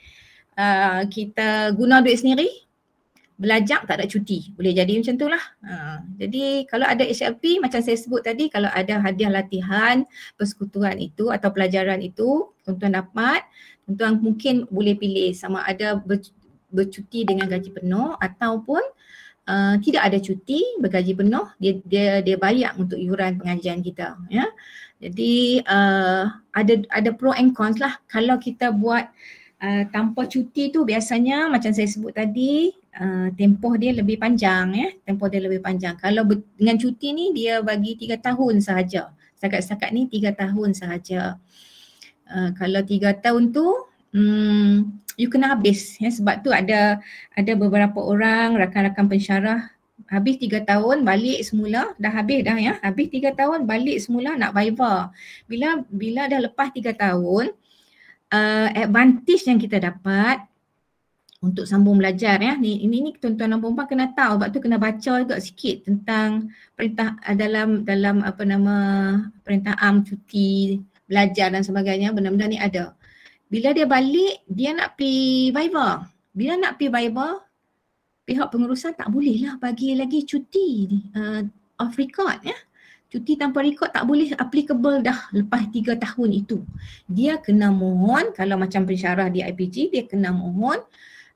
S4: Uh, kita guna duit sendiri belajar tak ada cuti. Boleh jadi macam tu lah. Ha. Jadi kalau ada HLP macam saya sebut tadi, kalau ada hadiah latihan persekutuan itu atau pelajaran itu, tuan-tuan dapat, tuan-tuan mungkin boleh pilih sama ada bercuti dengan gaji penuh ataupun Uh, tidak ada cuti bergaji penuh dia dia dia bayar untuk yuran pengajian kita ya jadi uh, ada ada pro and cons lah kalau kita buat uh, Eh, tanpa cuti tu biasanya macam saya sebut tadi uh, tempoh dia lebih panjang ya tempoh dia lebih panjang kalau dengan cuti ni dia bagi 3 tahun sahaja setakat-setakat ni 3 tahun sahaja uh, kalau 3 tahun tu hmm, you kena habis ya sebab tu ada ada beberapa orang rakan-rakan pensyarah habis 3 tahun balik semula dah habis dah ya habis 3 tahun balik semula nak viva bila bila dah lepas 3 tahun uh, advantage yang kita dapat untuk sambung belajar ya. Ni ini ni tuan-tuan dan puan kena tahu sebab tu kena baca juga sikit tentang perintah eh, dalam dalam apa nama perintah am cuti belajar dan sebagainya benda-benda ni ada. Bila dia balik dia nak pi Viva. Bila nak pi Viva pihak pengurusan tak boleh lah bagi lagi cuti uh, off record ya. Uh, cuti tanpa rekod tak boleh applicable dah lepas tiga tahun itu. Dia kena mohon kalau macam pensyarah di IPG, dia kena mohon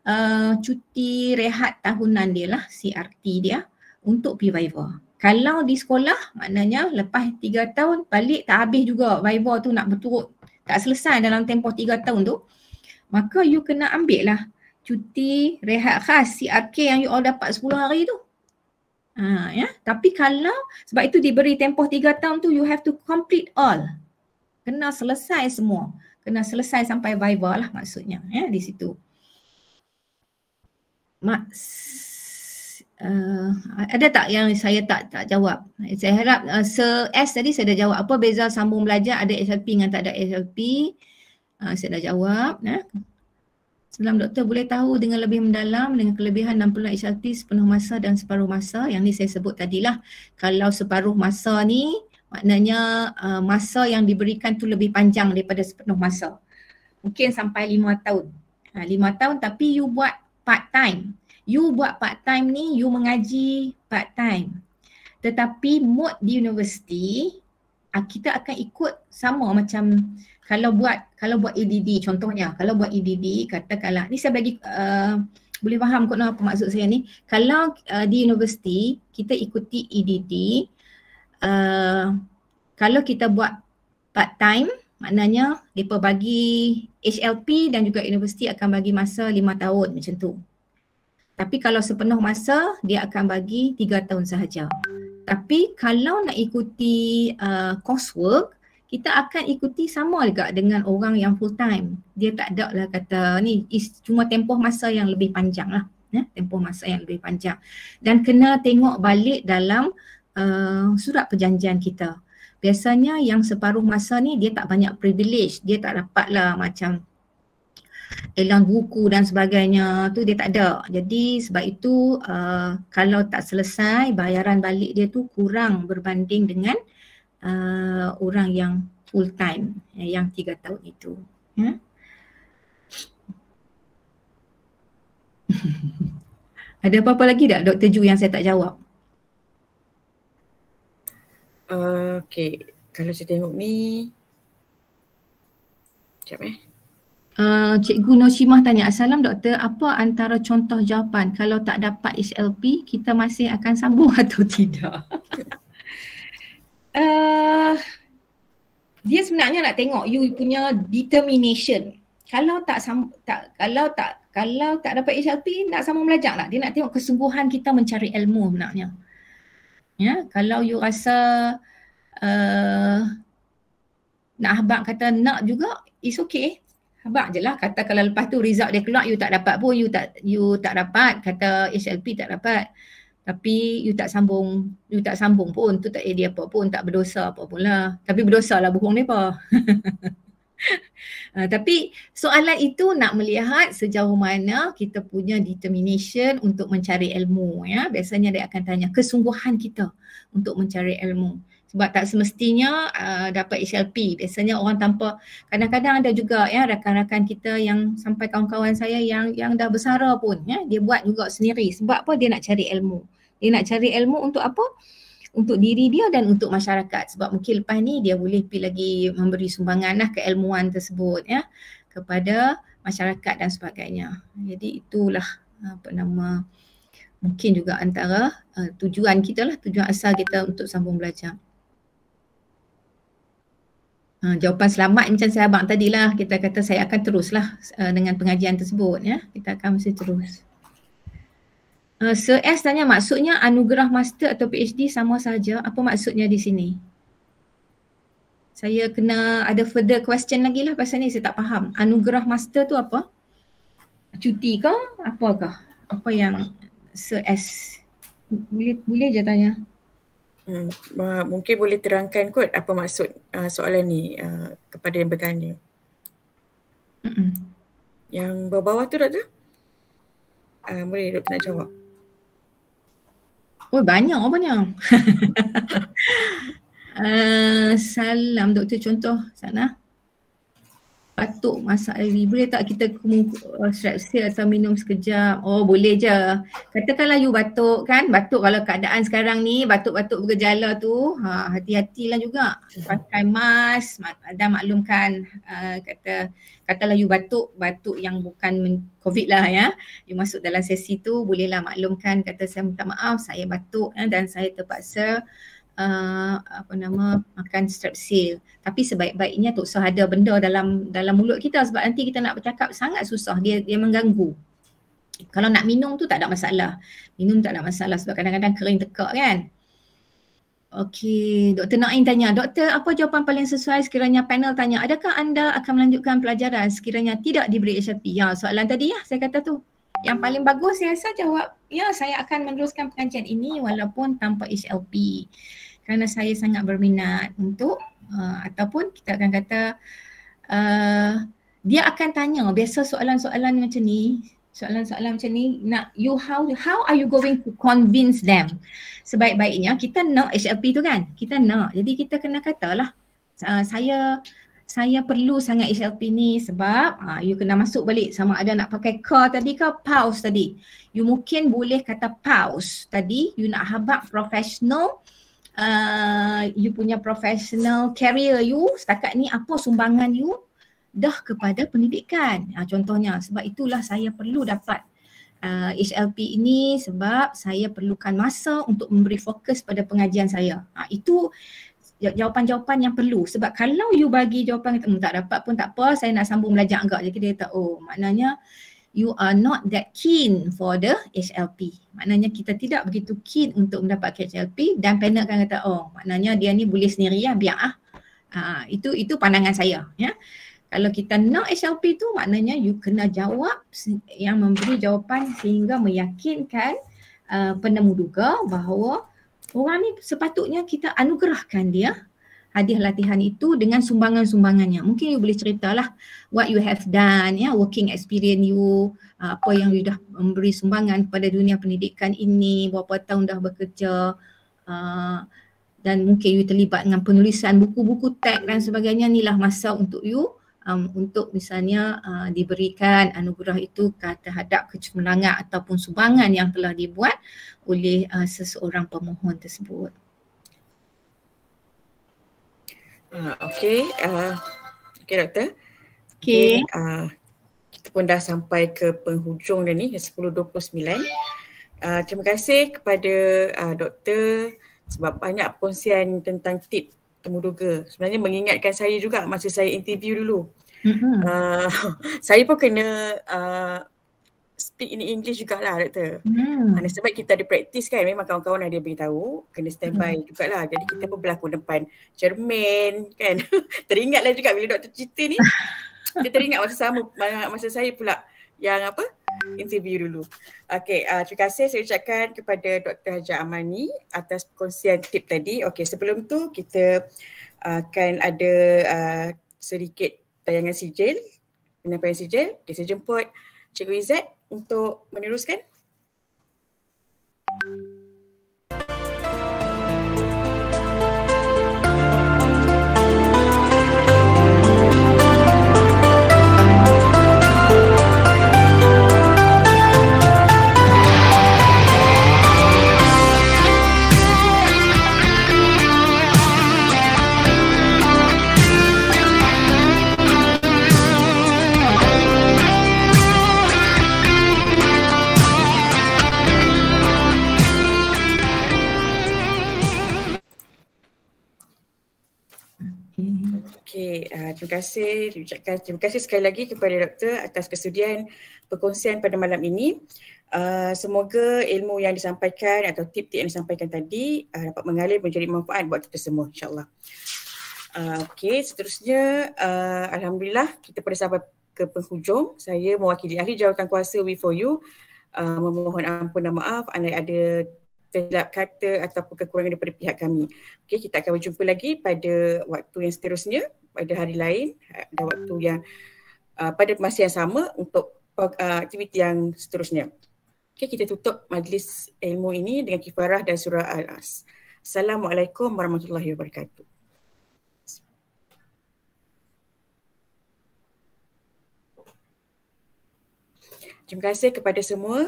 S4: uh, cuti rehat tahunan dia lah, CRT dia untuk pi waiver. Kalau di sekolah maknanya lepas tiga tahun balik tak habis juga waiver tu nak berturut tak selesai dalam tempoh tiga tahun tu maka you kena ambil lah cuti rehat khas CRK yang you all dapat sepuluh hari tu Ha, ya? Tapi kalau sebab itu diberi tempoh tiga tahun tu you have to complete all. Kena selesai semua. Kena selesai sampai viva lah maksudnya ya di situ. Mak, uh, ada tak yang saya tak tak jawab? Saya harap uh, se S tadi saya dah jawab. Apa beza sambung belajar ada SLP dengan tak ada SLP? Uh, ah, saya dah jawab. Eh? Selam doktor boleh tahu dengan lebih mendalam dengan kelebihan 60 HRT sepenuh masa dan separuh masa yang ni saya sebut tadilah. Kalau separuh masa ni maknanya uh, masa yang diberikan tu lebih panjang daripada sepenuh masa. Mungkin sampai lima tahun. Ha, 5 tahun tapi you buat part time. You buat part time ni you mengaji part time. Tetapi mode di universiti ah, kita akan ikut sama macam kalau buat kalau buat EDD contohnya kalau buat EDD katakanlah ni saya bagi uh, boleh faham kot apa maksud saya ni kalau uh, di universiti kita ikuti EDD uh, kalau kita buat part time maknanya depa bagi HLP dan juga universiti akan bagi masa lima tahun macam tu tapi kalau sepenuh masa dia akan bagi tiga tahun sahaja tapi kalau nak ikuti uh, coursework kita akan ikuti sama juga dengan orang yang full time. Dia tak ada lah kata ni is cuma tempoh masa yang lebih panjang lah. Eh, tempoh masa yang lebih panjang. Dan kena tengok balik dalam uh, surat perjanjian kita. Biasanya yang separuh masa ni dia tak banyak privilege. Dia tak dapat lah macam elang buku dan sebagainya tu dia tak ada. Jadi sebab itu uh, kalau tak selesai bayaran balik dia tu kurang berbanding dengan uh, orang yang full time eh, yang tiga tahun itu. Hmm? Ada apa-apa lagi tak Dr. Ju yang saya tak jawab?
S2: Uh, okay, kalau saya tengok ni. Sekejap eh.
S4: Uh, Cikgu Noshimah tanya, Assalam Doktor, apa antara contoh jawapan kalau tak dapat SLP, kita masih akan sambung
S3: atau tidak?
S4: Eh, dia sebenarnya nak tengok you punya determination. Kalau tak sama, tak kalau tak kalau tak dapat HLP nak sama belajar lah. Dia nak tengok kesungguhan kita mencari ilmu sebenarnya. Ya, yeah? kalau you rasa uh, nak habak kata nak juga, is okay. Habak je lah. Kata kalau lepas tu result dia keluar, you tak dapat pun, you tak you tak dapat. Kata HLP tak dapat tapi you tak sambung, you tak sambung pun, tu tak jadi apa pun, tak berdosa apa pun lah. Tapi berdosa lah bohong mereka. uh, tapi soalan itu nak melihat sejauh mana kita punya determination untuk mencari ilmu. ya. Biasanya dia akan tanya kesungguhan kita untuk mencari ilmu sebab tak semestinya uh, dapat HLP. Biasanya orang tanpa kadang-kadang ada juga ya rakan-rakan kita yang sampai kawan-kawan saya yang yang dah bersara pun ya dia buat juga sendiri sebab apa dia nak cari ilmu. Dia nak cari ilmu untuk apa? Untuk diri dia dan untuk masyarakat sebab mungkin lepas ni dia boleh pergi lagi memberi sumbangan lah keilmuan tersebut ya kepada masyarakat dan sebagainya. Jadi itulah apa nama mungkin juga antara uh, tujuan kita lah tujuan asal kita untuk sambung belajar. Uh, jawapan selamat macam saya abang tadi lah. Kita kata saya akan teruslah uh, dengan pengajian tersebut ya. Kita akan mesti terus. Uh, Sir S tanya maksudnya anugerah master atau PhD sama saja. Apa maksudnya di sini? Saya kena ada further question lagi lah pasal ni saya tak faham. Anugerah master tu apa? Cuti ke? Apakah? Apa yang Sir S? Boleh, boleh je tanya.
S2: Hmm, mungkin boleh terangkan kot apa maksud uh, soalan ni uh, kepada yang bertanya. Mm-mm. Yang bawah-bawah tu doktor? Uh, boleh doktor nak jawab?
S4: Oh banyak, oh banyak. uh, salam doktor contoh sana batuk masak lagi boleh tak kita uh, strepsil atau minum sekejap oh boleh je katakanlah you batuk kan batuk kalau keadaan sekarang ni batuk-batuk bergejala tu hati hati lah juga pakai mask dan maklumkan uh, kata katalah you batuk batuk yang bukan covid lah ya you masuk dalam sesi tu bolehlah maklumkan kata saya minta maaf saya batuk eh, dan saya terpaksa uh, uh, apa nama makan strepsil tapi sebaik-baiknya tok so ada benda dalam dalam mulut kita sebab nanti kita nak bercakap sangat susah dia dia mengganggu kalau nak minum tu tak ada masalah minum tak ada masalah sebab kadang-kadang kering tekak kan Okey, Dr. Naim tanya, Doktor apa jawapan paling sesuai sekiranya panel tanya, adakah anda akan melanjutkan pelajaran sekiranya tidak diberi HRP? Ya, soalan tadi ya saya kata tu. Yang paling bagus saya rasa jawab ya saya akan meneruskan pengajian ini walaupun tanpa HLP kerana saya sangat berminat untuk uh, ataupun kita akan kata uh, dia akan tanya biasa soalan-soalan macam ni soalan-soalan macam ni nak you how how are you going to convince them sebaik-baiknya kita nak HLP tu kan kita nak jadi kita kena katalah uh, saya saya perlu sangat HLP ni sebab ha, you kena masuk balik sama ada nak pakai call tadi ke pause tadi. You mungkin boleh kata pause tadi you nak habak profesional, uh, ah, you punya profesional career you setakat ni apa sumbangan you dah kepada pendidikan. Ha, contohnya sebab itulah saya perlu dapat uh, HLP ini sebab saya perlukan masa untuk memberi fokus pada pengajian saya. Ha, itu jawapan-jawapan yang perlu sebab kalau you bagi jawapan kata, hmm, tak dapat pun tak apa saya nak sambung belajar agak jadi dia tak oh maknanya you are not that keen for the HLP maknanya kita tidak begitu keen untuk mendapat HLP dan panel kan kata oh maknanya dia ni boleh sendiri lah biar ah ha, itu itu pandangan saya ya kalau kita nak HLP tu maknanya you kena jawab yang memberi jawapan sehingga meyakinkan uh, penemu duga bahawa orang ni sepatutnya kita anugerahkan dia hadiah latihan itu dengan sumbangan-sumbangannya. Mungkin you boleh ceritalah what you have done, ya, working experience you, apa yang you dah memberi sumbangan kepada dunia pendidikan ini, berapa tahun dah bekerja, uh, dan mungkin you terlibat dengan penulisan buku-buku tag dan sebagainya, inilah masa untuk you um, untuk misalnya uh, diberikan anugerah itu terhadap kecemerlangan ataupun sumbangan yang telah dibuat. Uh, oleh uh, seseorang pemohon tersebut.
S2: Uh, ah, okay,
S4: uh, ah, okay doktor. Okay.
S2: okay uh, ah, kita pun dah sampai ke penghujung dah ni, 10.29. Uh, terima kasih kepada uh, doktor sebab banyak ponsian tentang tip temuduga. Sebenarnya mengingatkan saya juga masa saya interview dulu. Mm-hmm. Uh, saya pun kena uh, speak in English jugalah doktor. Hmm. sebab kita ada praktis kan memang kawan-kawan ada beritahu kena standby hmm. jugalah. Jadi kita pun berlaku depan cermin kan. Teringatlah juga bila doktor cerita ni. dia teringat masa sama masa saya pula yang apa interview dulu. Okay, uh, ah, terima kasih saya ucapkan kepada Dr. Haji Amani atas perkongsian tip tadi. Okay, sebelum tu kita uh, akan ada uh, sedikit tayangan sijil. Penampilan sijil. Okay, saya jemput Cikgu Izzat untuk meneruskan. kasih, terima kasih, terima kasih sekali lagi kepada doktor atas kesudian perkongsian pada malam ini. Uh, semoga ilmu yang disampaikan atau tip-tip yang disampaikan tadi uh, dapat mengalir menjadi manfaat buat kita semua insyaAllah. Uh, Okey, seterusnya uh, Alhamdulillah kita pada sampai ke penghujung. Saya mewakili ahli jawatan kuasa we for you uh, memohon ampun dan maaf anda ada silap kata ataupun kekurangan daripada pihak kami. Okey, kita akan berjumpa lagi pada waktu yang seterusnya pada hari lain eh, dan waktu yang uh, pada masa yang sama untuk uh, aktiviti yang seterusnya. Okey kita tutup majlis ilmu ini dengan kifarah dan surah al-as. Assalamualaikum warahmatullahi wabarakatuh. Terima kasih kepada semua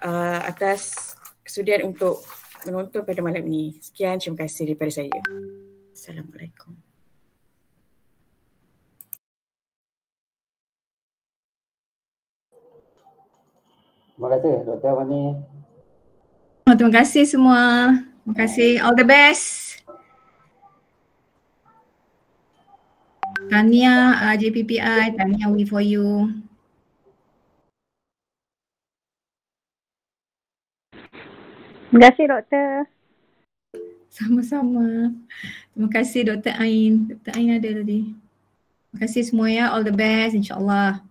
S2: uh, atas kesudian untuk menonton pada malam ini. Sekian terima kasih daripada saya. Assalamualaikum.
S3: Terima kasih Dr. Wani.
S4: Oh, terima kasih semua. Terima kasih. All the best. Tania uh, JPPI, Tania We For You. Terima kasih Doktor. Sama-sama. Terima kasih Doktor Ain. Doktor Ain ada tadi. Terima kasih semua ya. All the best. InsyaAllah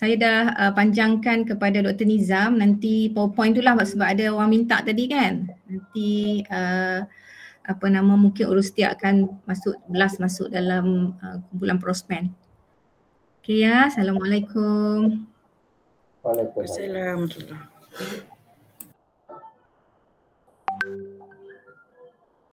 S4: saya dah uh, panjangkan kepada Dr. Nizam nanti powerpoint tu lah sebab ada orang minta tadi kan nanti uh, apa nama mungkin urus Urusti akan masuk belas masuk dalam uh, kumpulan prospen Okay ya, Assalamualaikum
S2: Waalaikumsalam
S3: Waalaikumsalam